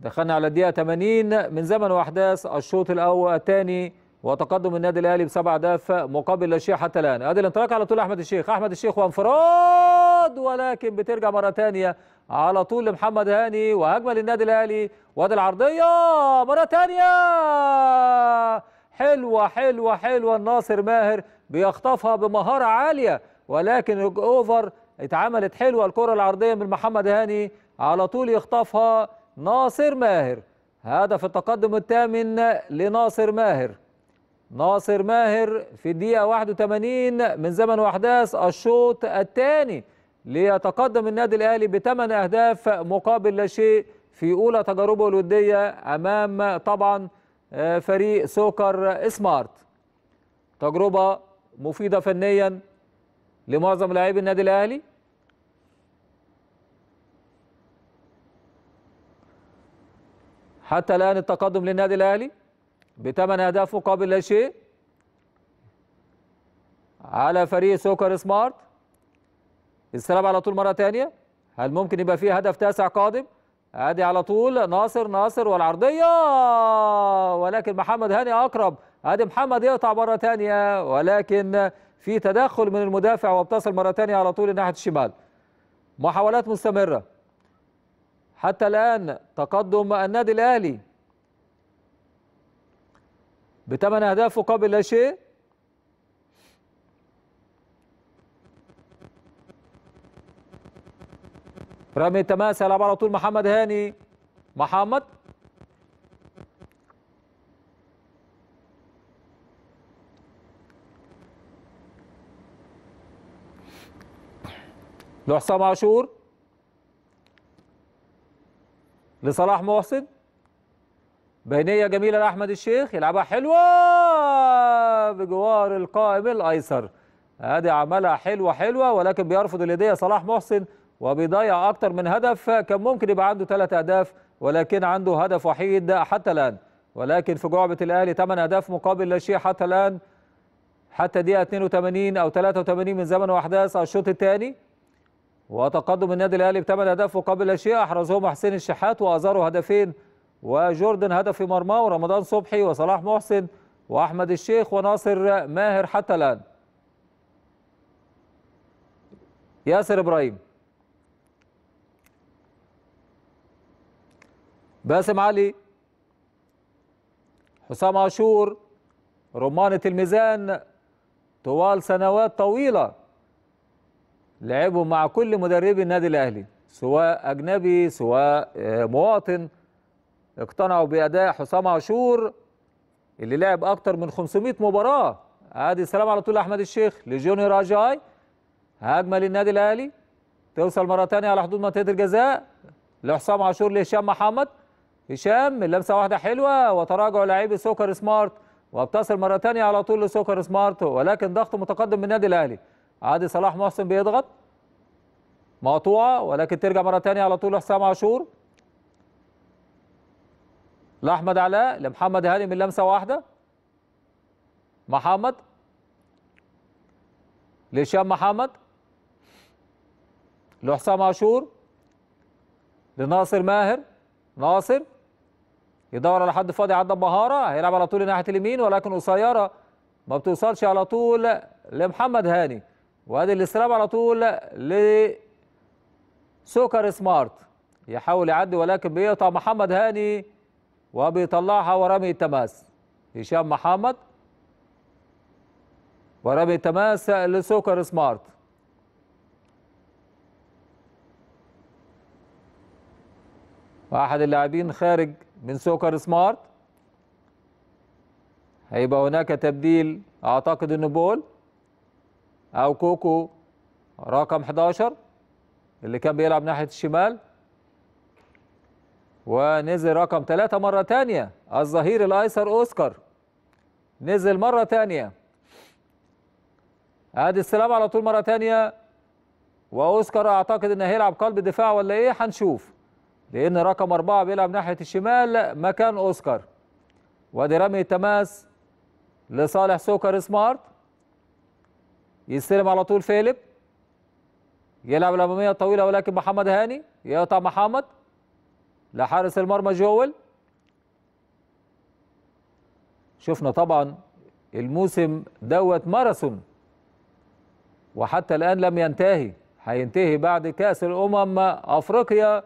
دخلنا على الدقيقة 80 من زمن واحداث الشوط الاول الثاني وتقدم النادي الاهلي بسبع اهداف مقابل لا شيء حتى الان ادي الانطلاق على طول احمد الشيخ احمد الشيخ وانفراد ولكن بترجع مره ثانيه على طول لمحمد هاني وهجمه للنادي الاهلي وادي العرضيه مره ثانيه حلوه حلوه حلوه الناصر ماهر بيخطفها بمهاره عاليه ولكن اوفر اتعملت حلوه الكره العرضيه من محمد هاني على طول يخطفها ناصر ماهر هدف التقدم الثامن لناصر ماهر ناصر ماهر في الدقيقة 81 من زمن وأحداث الشوط الثاني ليتقدم النادي الأهلي بثمان أهداف مقابل لا شيء في أولى تجاربه الودية أمام طبعا آه، فريق سوكر سمارت تجربة مفيدة فنيا لمعظم لاعبي النادي الأهلي حتى الآن التقدم للنادي الأهلي بثمان أهداف مقابل لا شيء على فريق سوكر سمارت السلام على طول مرة ثانيه هل ممكن يبقى فيه هدف تاسع قادم ادي على طول ناصر ناصر والعرضية ولكن محمد هاني أقرب ادي محمد يقطع مرة ثانيه ولكن في تدخل من المدافع وابتصل مرة ثانيه على طول ناحية الشمال محاولات مستمرة حتى الآن تقدم النادي الأهلي بثمان أهداف مقابل لا شيء رمي تماس يلعب على طول محمد هاني محمد لحسام عاشور لصلاح محسن بينيه جميله لاحمد الشيخ يلعبها حلوه بجوار القائم الايسر ادي عملها حلوه حلوه ولكن بيرفض الهديه صلاح محسن وبيضيع اكتر من هدف كان ممكن يبقى عنده ثلاث اهداف ولكن عنده هدف وحيد حتى الان ولكن في جعبه الاهلي ثمان اهداف مقابل لا شيء حتى الان حتى دقيقه 82 او 83 من زمن واحداث الشوط الثاني وتقدم النادي الاهلي بثمان اهداف مقابل لا شيء احرزهم حسين الشحات وازاروا هدفين وجوردن هدف في مرماه ورمضان صبحي وصلاح محسن واحمد الشيخ وناصر ماهر حتى الان ياسر ابراهيم باسم علي حسام عاشور رمانة الميزان طوال سنوات طويلة لعبوا مع كل مدربي النادي الأهلي سواء أجنبي سواء مواطن اقتنعوا باداء حسام عاشور اللي لعب اكتر من 500 مباراه ادي السلام على طول احمد الشيخ لجوني راجاي هجمه للنادي الاهلي توصل مره ثانيه على حدود منطقه الجزاء لحسام عاشور لهشام محمد هشام اللمسه واحده حلوه وتراجع لاعبي سوكر سمارت وبتصل مره ثانيه على طول لسوكر سمارت ولكن ضغط متقدم من النادي الاهلي عادي صلاح محسن بيضغط مقطوعه ولكن ترجع مره ثانيه على طول لحسام عاشور لاحمد علاء لمحمد هاني من لمسه واحده محمد لهشام محمد لحسام عاشور لناصر ماهر ناصر يدور على حد فاضي عدى مهاره هيلعب على طول ناحيه اليمين ولكن قصيره ما بتوصلش على طول لمحمد هاني وادي الاستلام على طول لسوكر سمارت يحاول يعدي ولكن بيقطع محمد هاني وبيطلعها ورمي التماس هشام محمد ورمي تماس لسوكر سمارت واحد اللاعبين خارج من سوكر سمارت هيبقى هناك تبديل اعتقد انه بول او كوكو رقم 11 اللي كان بيلعب ناحيه الشمال ونزل رقم ثلاثة مرة تانية الظهير الأيسر أوسكار نزل مرة تانية ادي السلام على طول مرة تانية وأوسكار أعتقد إن هيلعب قلب دفاع ولا إيه هنشوف لأن رقم أربعة بيلعب ناحية الشمال مكان أوسكار وادي رمي التماس لصالح سوكر سمارت يستلم على طول فيليب يلعب الأمامية الطويلة ولكن محمد هاني يقطع محمد لحارس المرمى جوول شفنا طبعا الموسم دوت ماراثون وحتى الآن لم ينتهي هينتهي بعد كأس الأمم أفريقيا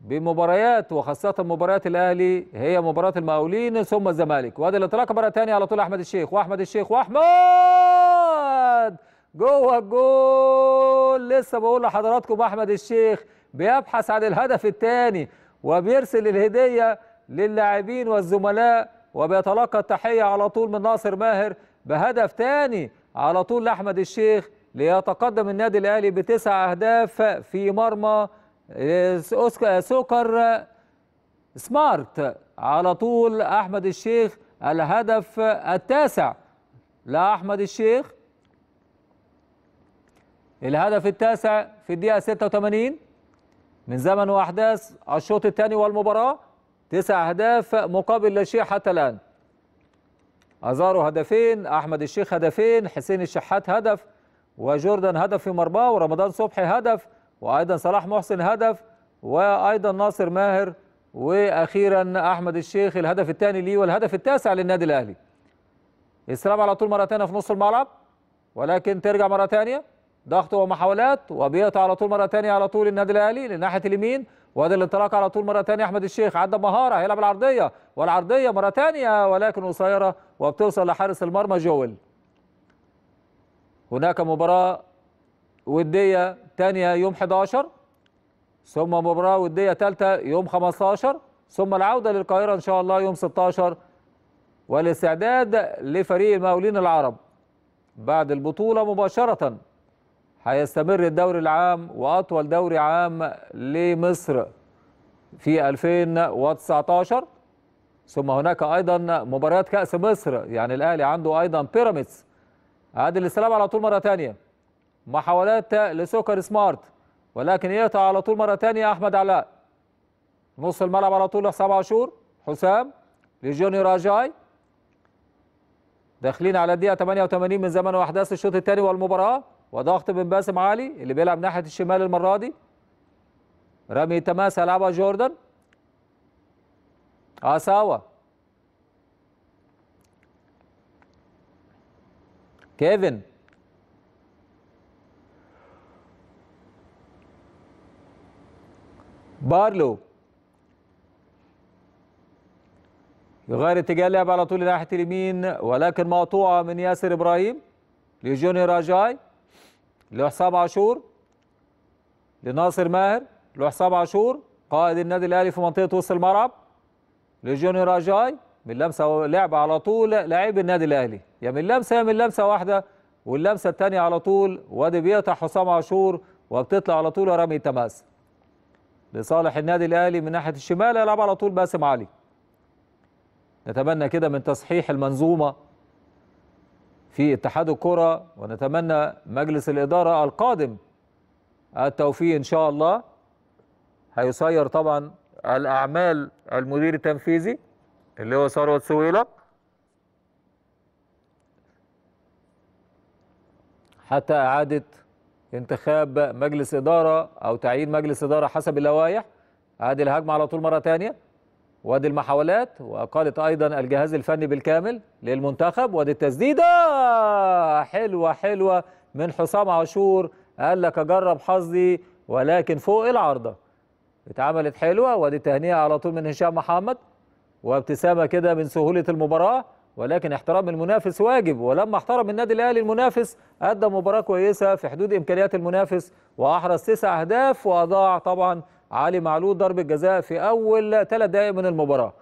بمباريات وخاصة مباريات الأهلي هي مباراة المقاولين ثم الزمالك وادي الانطلاقة مرة ثانيه على طول أحمد الشيخ وأحمد الشيخ وأحمد جوه الجول لسه بقول لحضراتكم أحمد الشيخ بيبحث عن الهدف الثاني وبيرسل الهدية للاعبين والزملاء وبيتلقى التحية على طول من ناصر ماهر بهدف تاني على طول لأحمد الشيخ ليتقدم النادي الأهلي بتسع أهداف في مرمى آه، سوكر آه، سمارت على طول أحمد الشيخ الهدف التاسع لأحمد الشيخ الهدف التاسع في الدقيقة 86 من زمن وأحداث الشوط الثاني والمباراة تسع أهداف مقابل لا شيء حتى الآن أزارو هدفين أحمد الشيخ هدفين حسين الشحات هدف وجوردن هدف في مرماه ورمضان صبحي هدف وأيضا صلاح محسن هدف وأيضا ناصر ماهر وأخيرا أحمد الشيخ الهدف الثاني ليه والهدف التاسع للنادي الأهلي استلام على طول مرة ثانية في نص الملعب ولكن ترجع مرة ثانية ضغط ومحاولات وبيقطع على طول مره ثانيه على طول النادي الاهلي لناحيه اليمين وادي الانطلاق على طول مره ثانيه احمد الشيخ عدى مهاره هيلعب العرضيه والعرضيه مره ثانيه ولكن قصيره وبتوصل لحارس المرمى جويل هناك مباراه وديه ثانيه يوم 11 ثم مباراه وديه ثالثه يوم 15 ثم العوده للقاهره ان شاء الله يوم 16 والاستعداد لفريق المقاولين العرب بعد البطوله مباشره هيستمر الدوري العام واطول دوري عام لمصر في 2019 ثم هناك ايضا مباريات كاس مصر يعني الاهلي عنده ايضا بيراميدز عادل السلام على طول مره ثانيه محاولات لسوكر سمارت ولكن يقطع على طول مره ثانيه احمد علاء نص الملعب على طول لحسام عاشور حسام لجوني راجاي داخلين على الدقيقه 88 من زمن واحداث الشوط الثاني والمباراه وضغط بن باسم عالي اللي بيلعب ناحيه الشمال المره دي رمي تماس هيلعبها جوردن اساوا كيفن بارلو يغير اتجاه اللعب على طول ناحيه اليمين ولكن مقطوعه من ياسر ابراهيم لجوني راجاي لحسام عاشور لناصر ماهر لحسام عاشور قائد النادي الاهلي في منطقه وسط الملعب لجوني راجاي من لمسه لعب على طول لعيب النادي الاهلي يا من لمسه يا من لمسه واحده واللمسه الثانيه على طول وادي بيقطع حسام عاشور وبتطلع على طول رمي تماس لصالح النادي الاهلي من ناحيه الشمال يلعب على طول باسم علي نتمنى كده من تصحيح المنظومه في اتحاد الكرة ونتمنى مجلس الإدارة القادم التوفيق إن شاء الله هيسير طبعا الأعمال المدير التنفيذي اللي هو ثروت سويلة حتى إعادة انتخاب مجلس إدارة أو تعيين مجلس إدارة حسب اللوائح هذه الهجمة على طول مرة ثانية وادي المحاولات وقالت ايضا الجهاز الفني بالكامل للمنتخب وادي التسديده حلوه حلوه من حسام عاشور قال لك اجرب حظي ولكن فوق العارضه اتعملت حلوه وادي التهنئه على طول من هشام محمد وابتسامه كده من سهوله المباراه ولكن احترام المنافس واجب ولما احترم النادي الاهلي المنافس ادى مباراه كويسه في حدود امكانيات المنافس واحرز تسع اهداف واضاع طبعا علي معلول ضربة جزاء في أول ثلاث دقائق من المباراة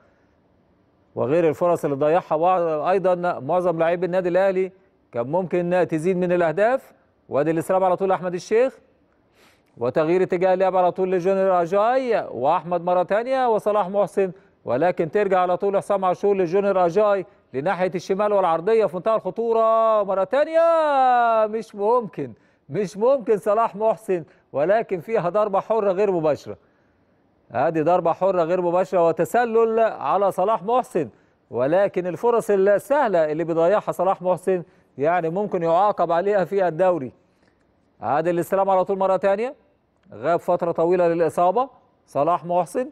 وغير الفرص اللي ضيعها أيضا معظم لاعبي النادي الأهلي كان ممكن تزيد من الأهداف وادي الإسراب على طول أحمد الشيخ وتغيير اتجاه اللعب على طول لجونيور أجاي وأحمد مرة ثانية وصلاح محسن ولكن ترجع على طول حسام عاشور لجونيور أجاي لناحية الشمال والعرضية في منتهى الخطورة مرة ثانية مش ممكن مش ممكن صلاح محسن ولكن فيها ضربة حرة غير مباشرة هذه ضربة حرة غير مباشرة وتسلل على صلاح محسن ولكن الفرص السهلة اللي بيضيعها صلاح محسن يعني ممكن يعاقب عليها في الدوري عادل الاستلام على طول مرة تانية غاب فترة طويلة للإصابة صلاح محسن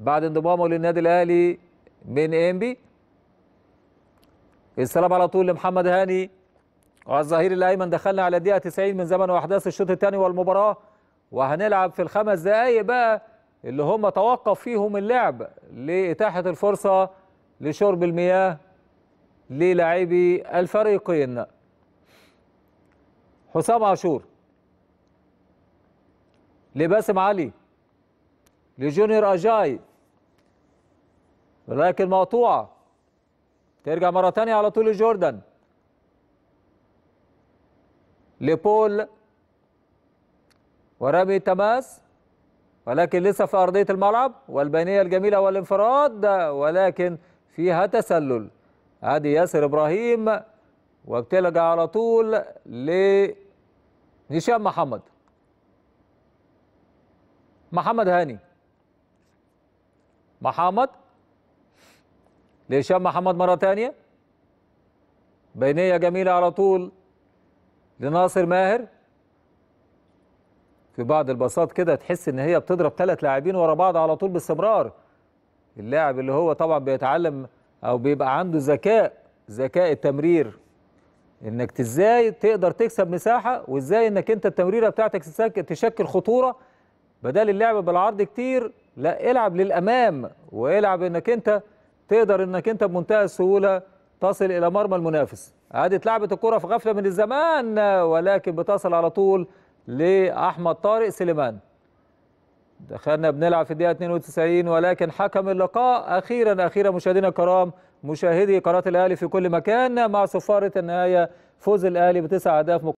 بعد انضمامه للنادي الأهلي من إنبي السلام على طول لمحمد هاني والظهير الايمن دخلنا على الدقيقه 90 من زمن واحداث الشوط الثاني والمباراه وهنلعب في الخمس دقائق بقى اللي هم توقف فيهم اللعب لاتاحه الفرصه لشرب المياه للاعبي الفريقين حسام عاشور لباسم علي لجونيور اجاي لكن مقطوعه ترجع مره ثانيه على طول جوردن لبول ورمي تماس ولكن لسه في أرضية الملعب والبينية الجميلة والانفراد ولكن فيها تسلل ادي ياسر إبراهيم وابتلج على طول لهشام محمد محمد هاني محمد لهشام محمد مرة ثانية بينية جميلة على طول لناصر ماهر في بعض الباصات كده تحس ان هي بتضرب ثلاث لاعبين ورا بعض على طول باستمرار اللاعب اللي هو طبعا بيتعلم او بيبقى عنده ذكاء ذكاء التمرير انك ازاي تقدر تكسب مساحه وازاي انك انت التمريره بتاعتك تشكل خطوره بدل اللعب بالعرض كتير لا العب للامام والعب انك انت تقدر انك انت بمنتهى السهوله تصل إلى مرمى المنافس عادت لعبة الكرة في غفلة من الزمان ولكن بتصل على طول لأحمد طارق سليمان دخلنا بنلعب في الدقيقة 92 ولكن حكم اللقاء أخيرا أخيرا مشاهدينا الكرام مشاهدي قناة الأهلي في كل مكان مع صفارة النهاية فوز الأهلي بتسع أهداف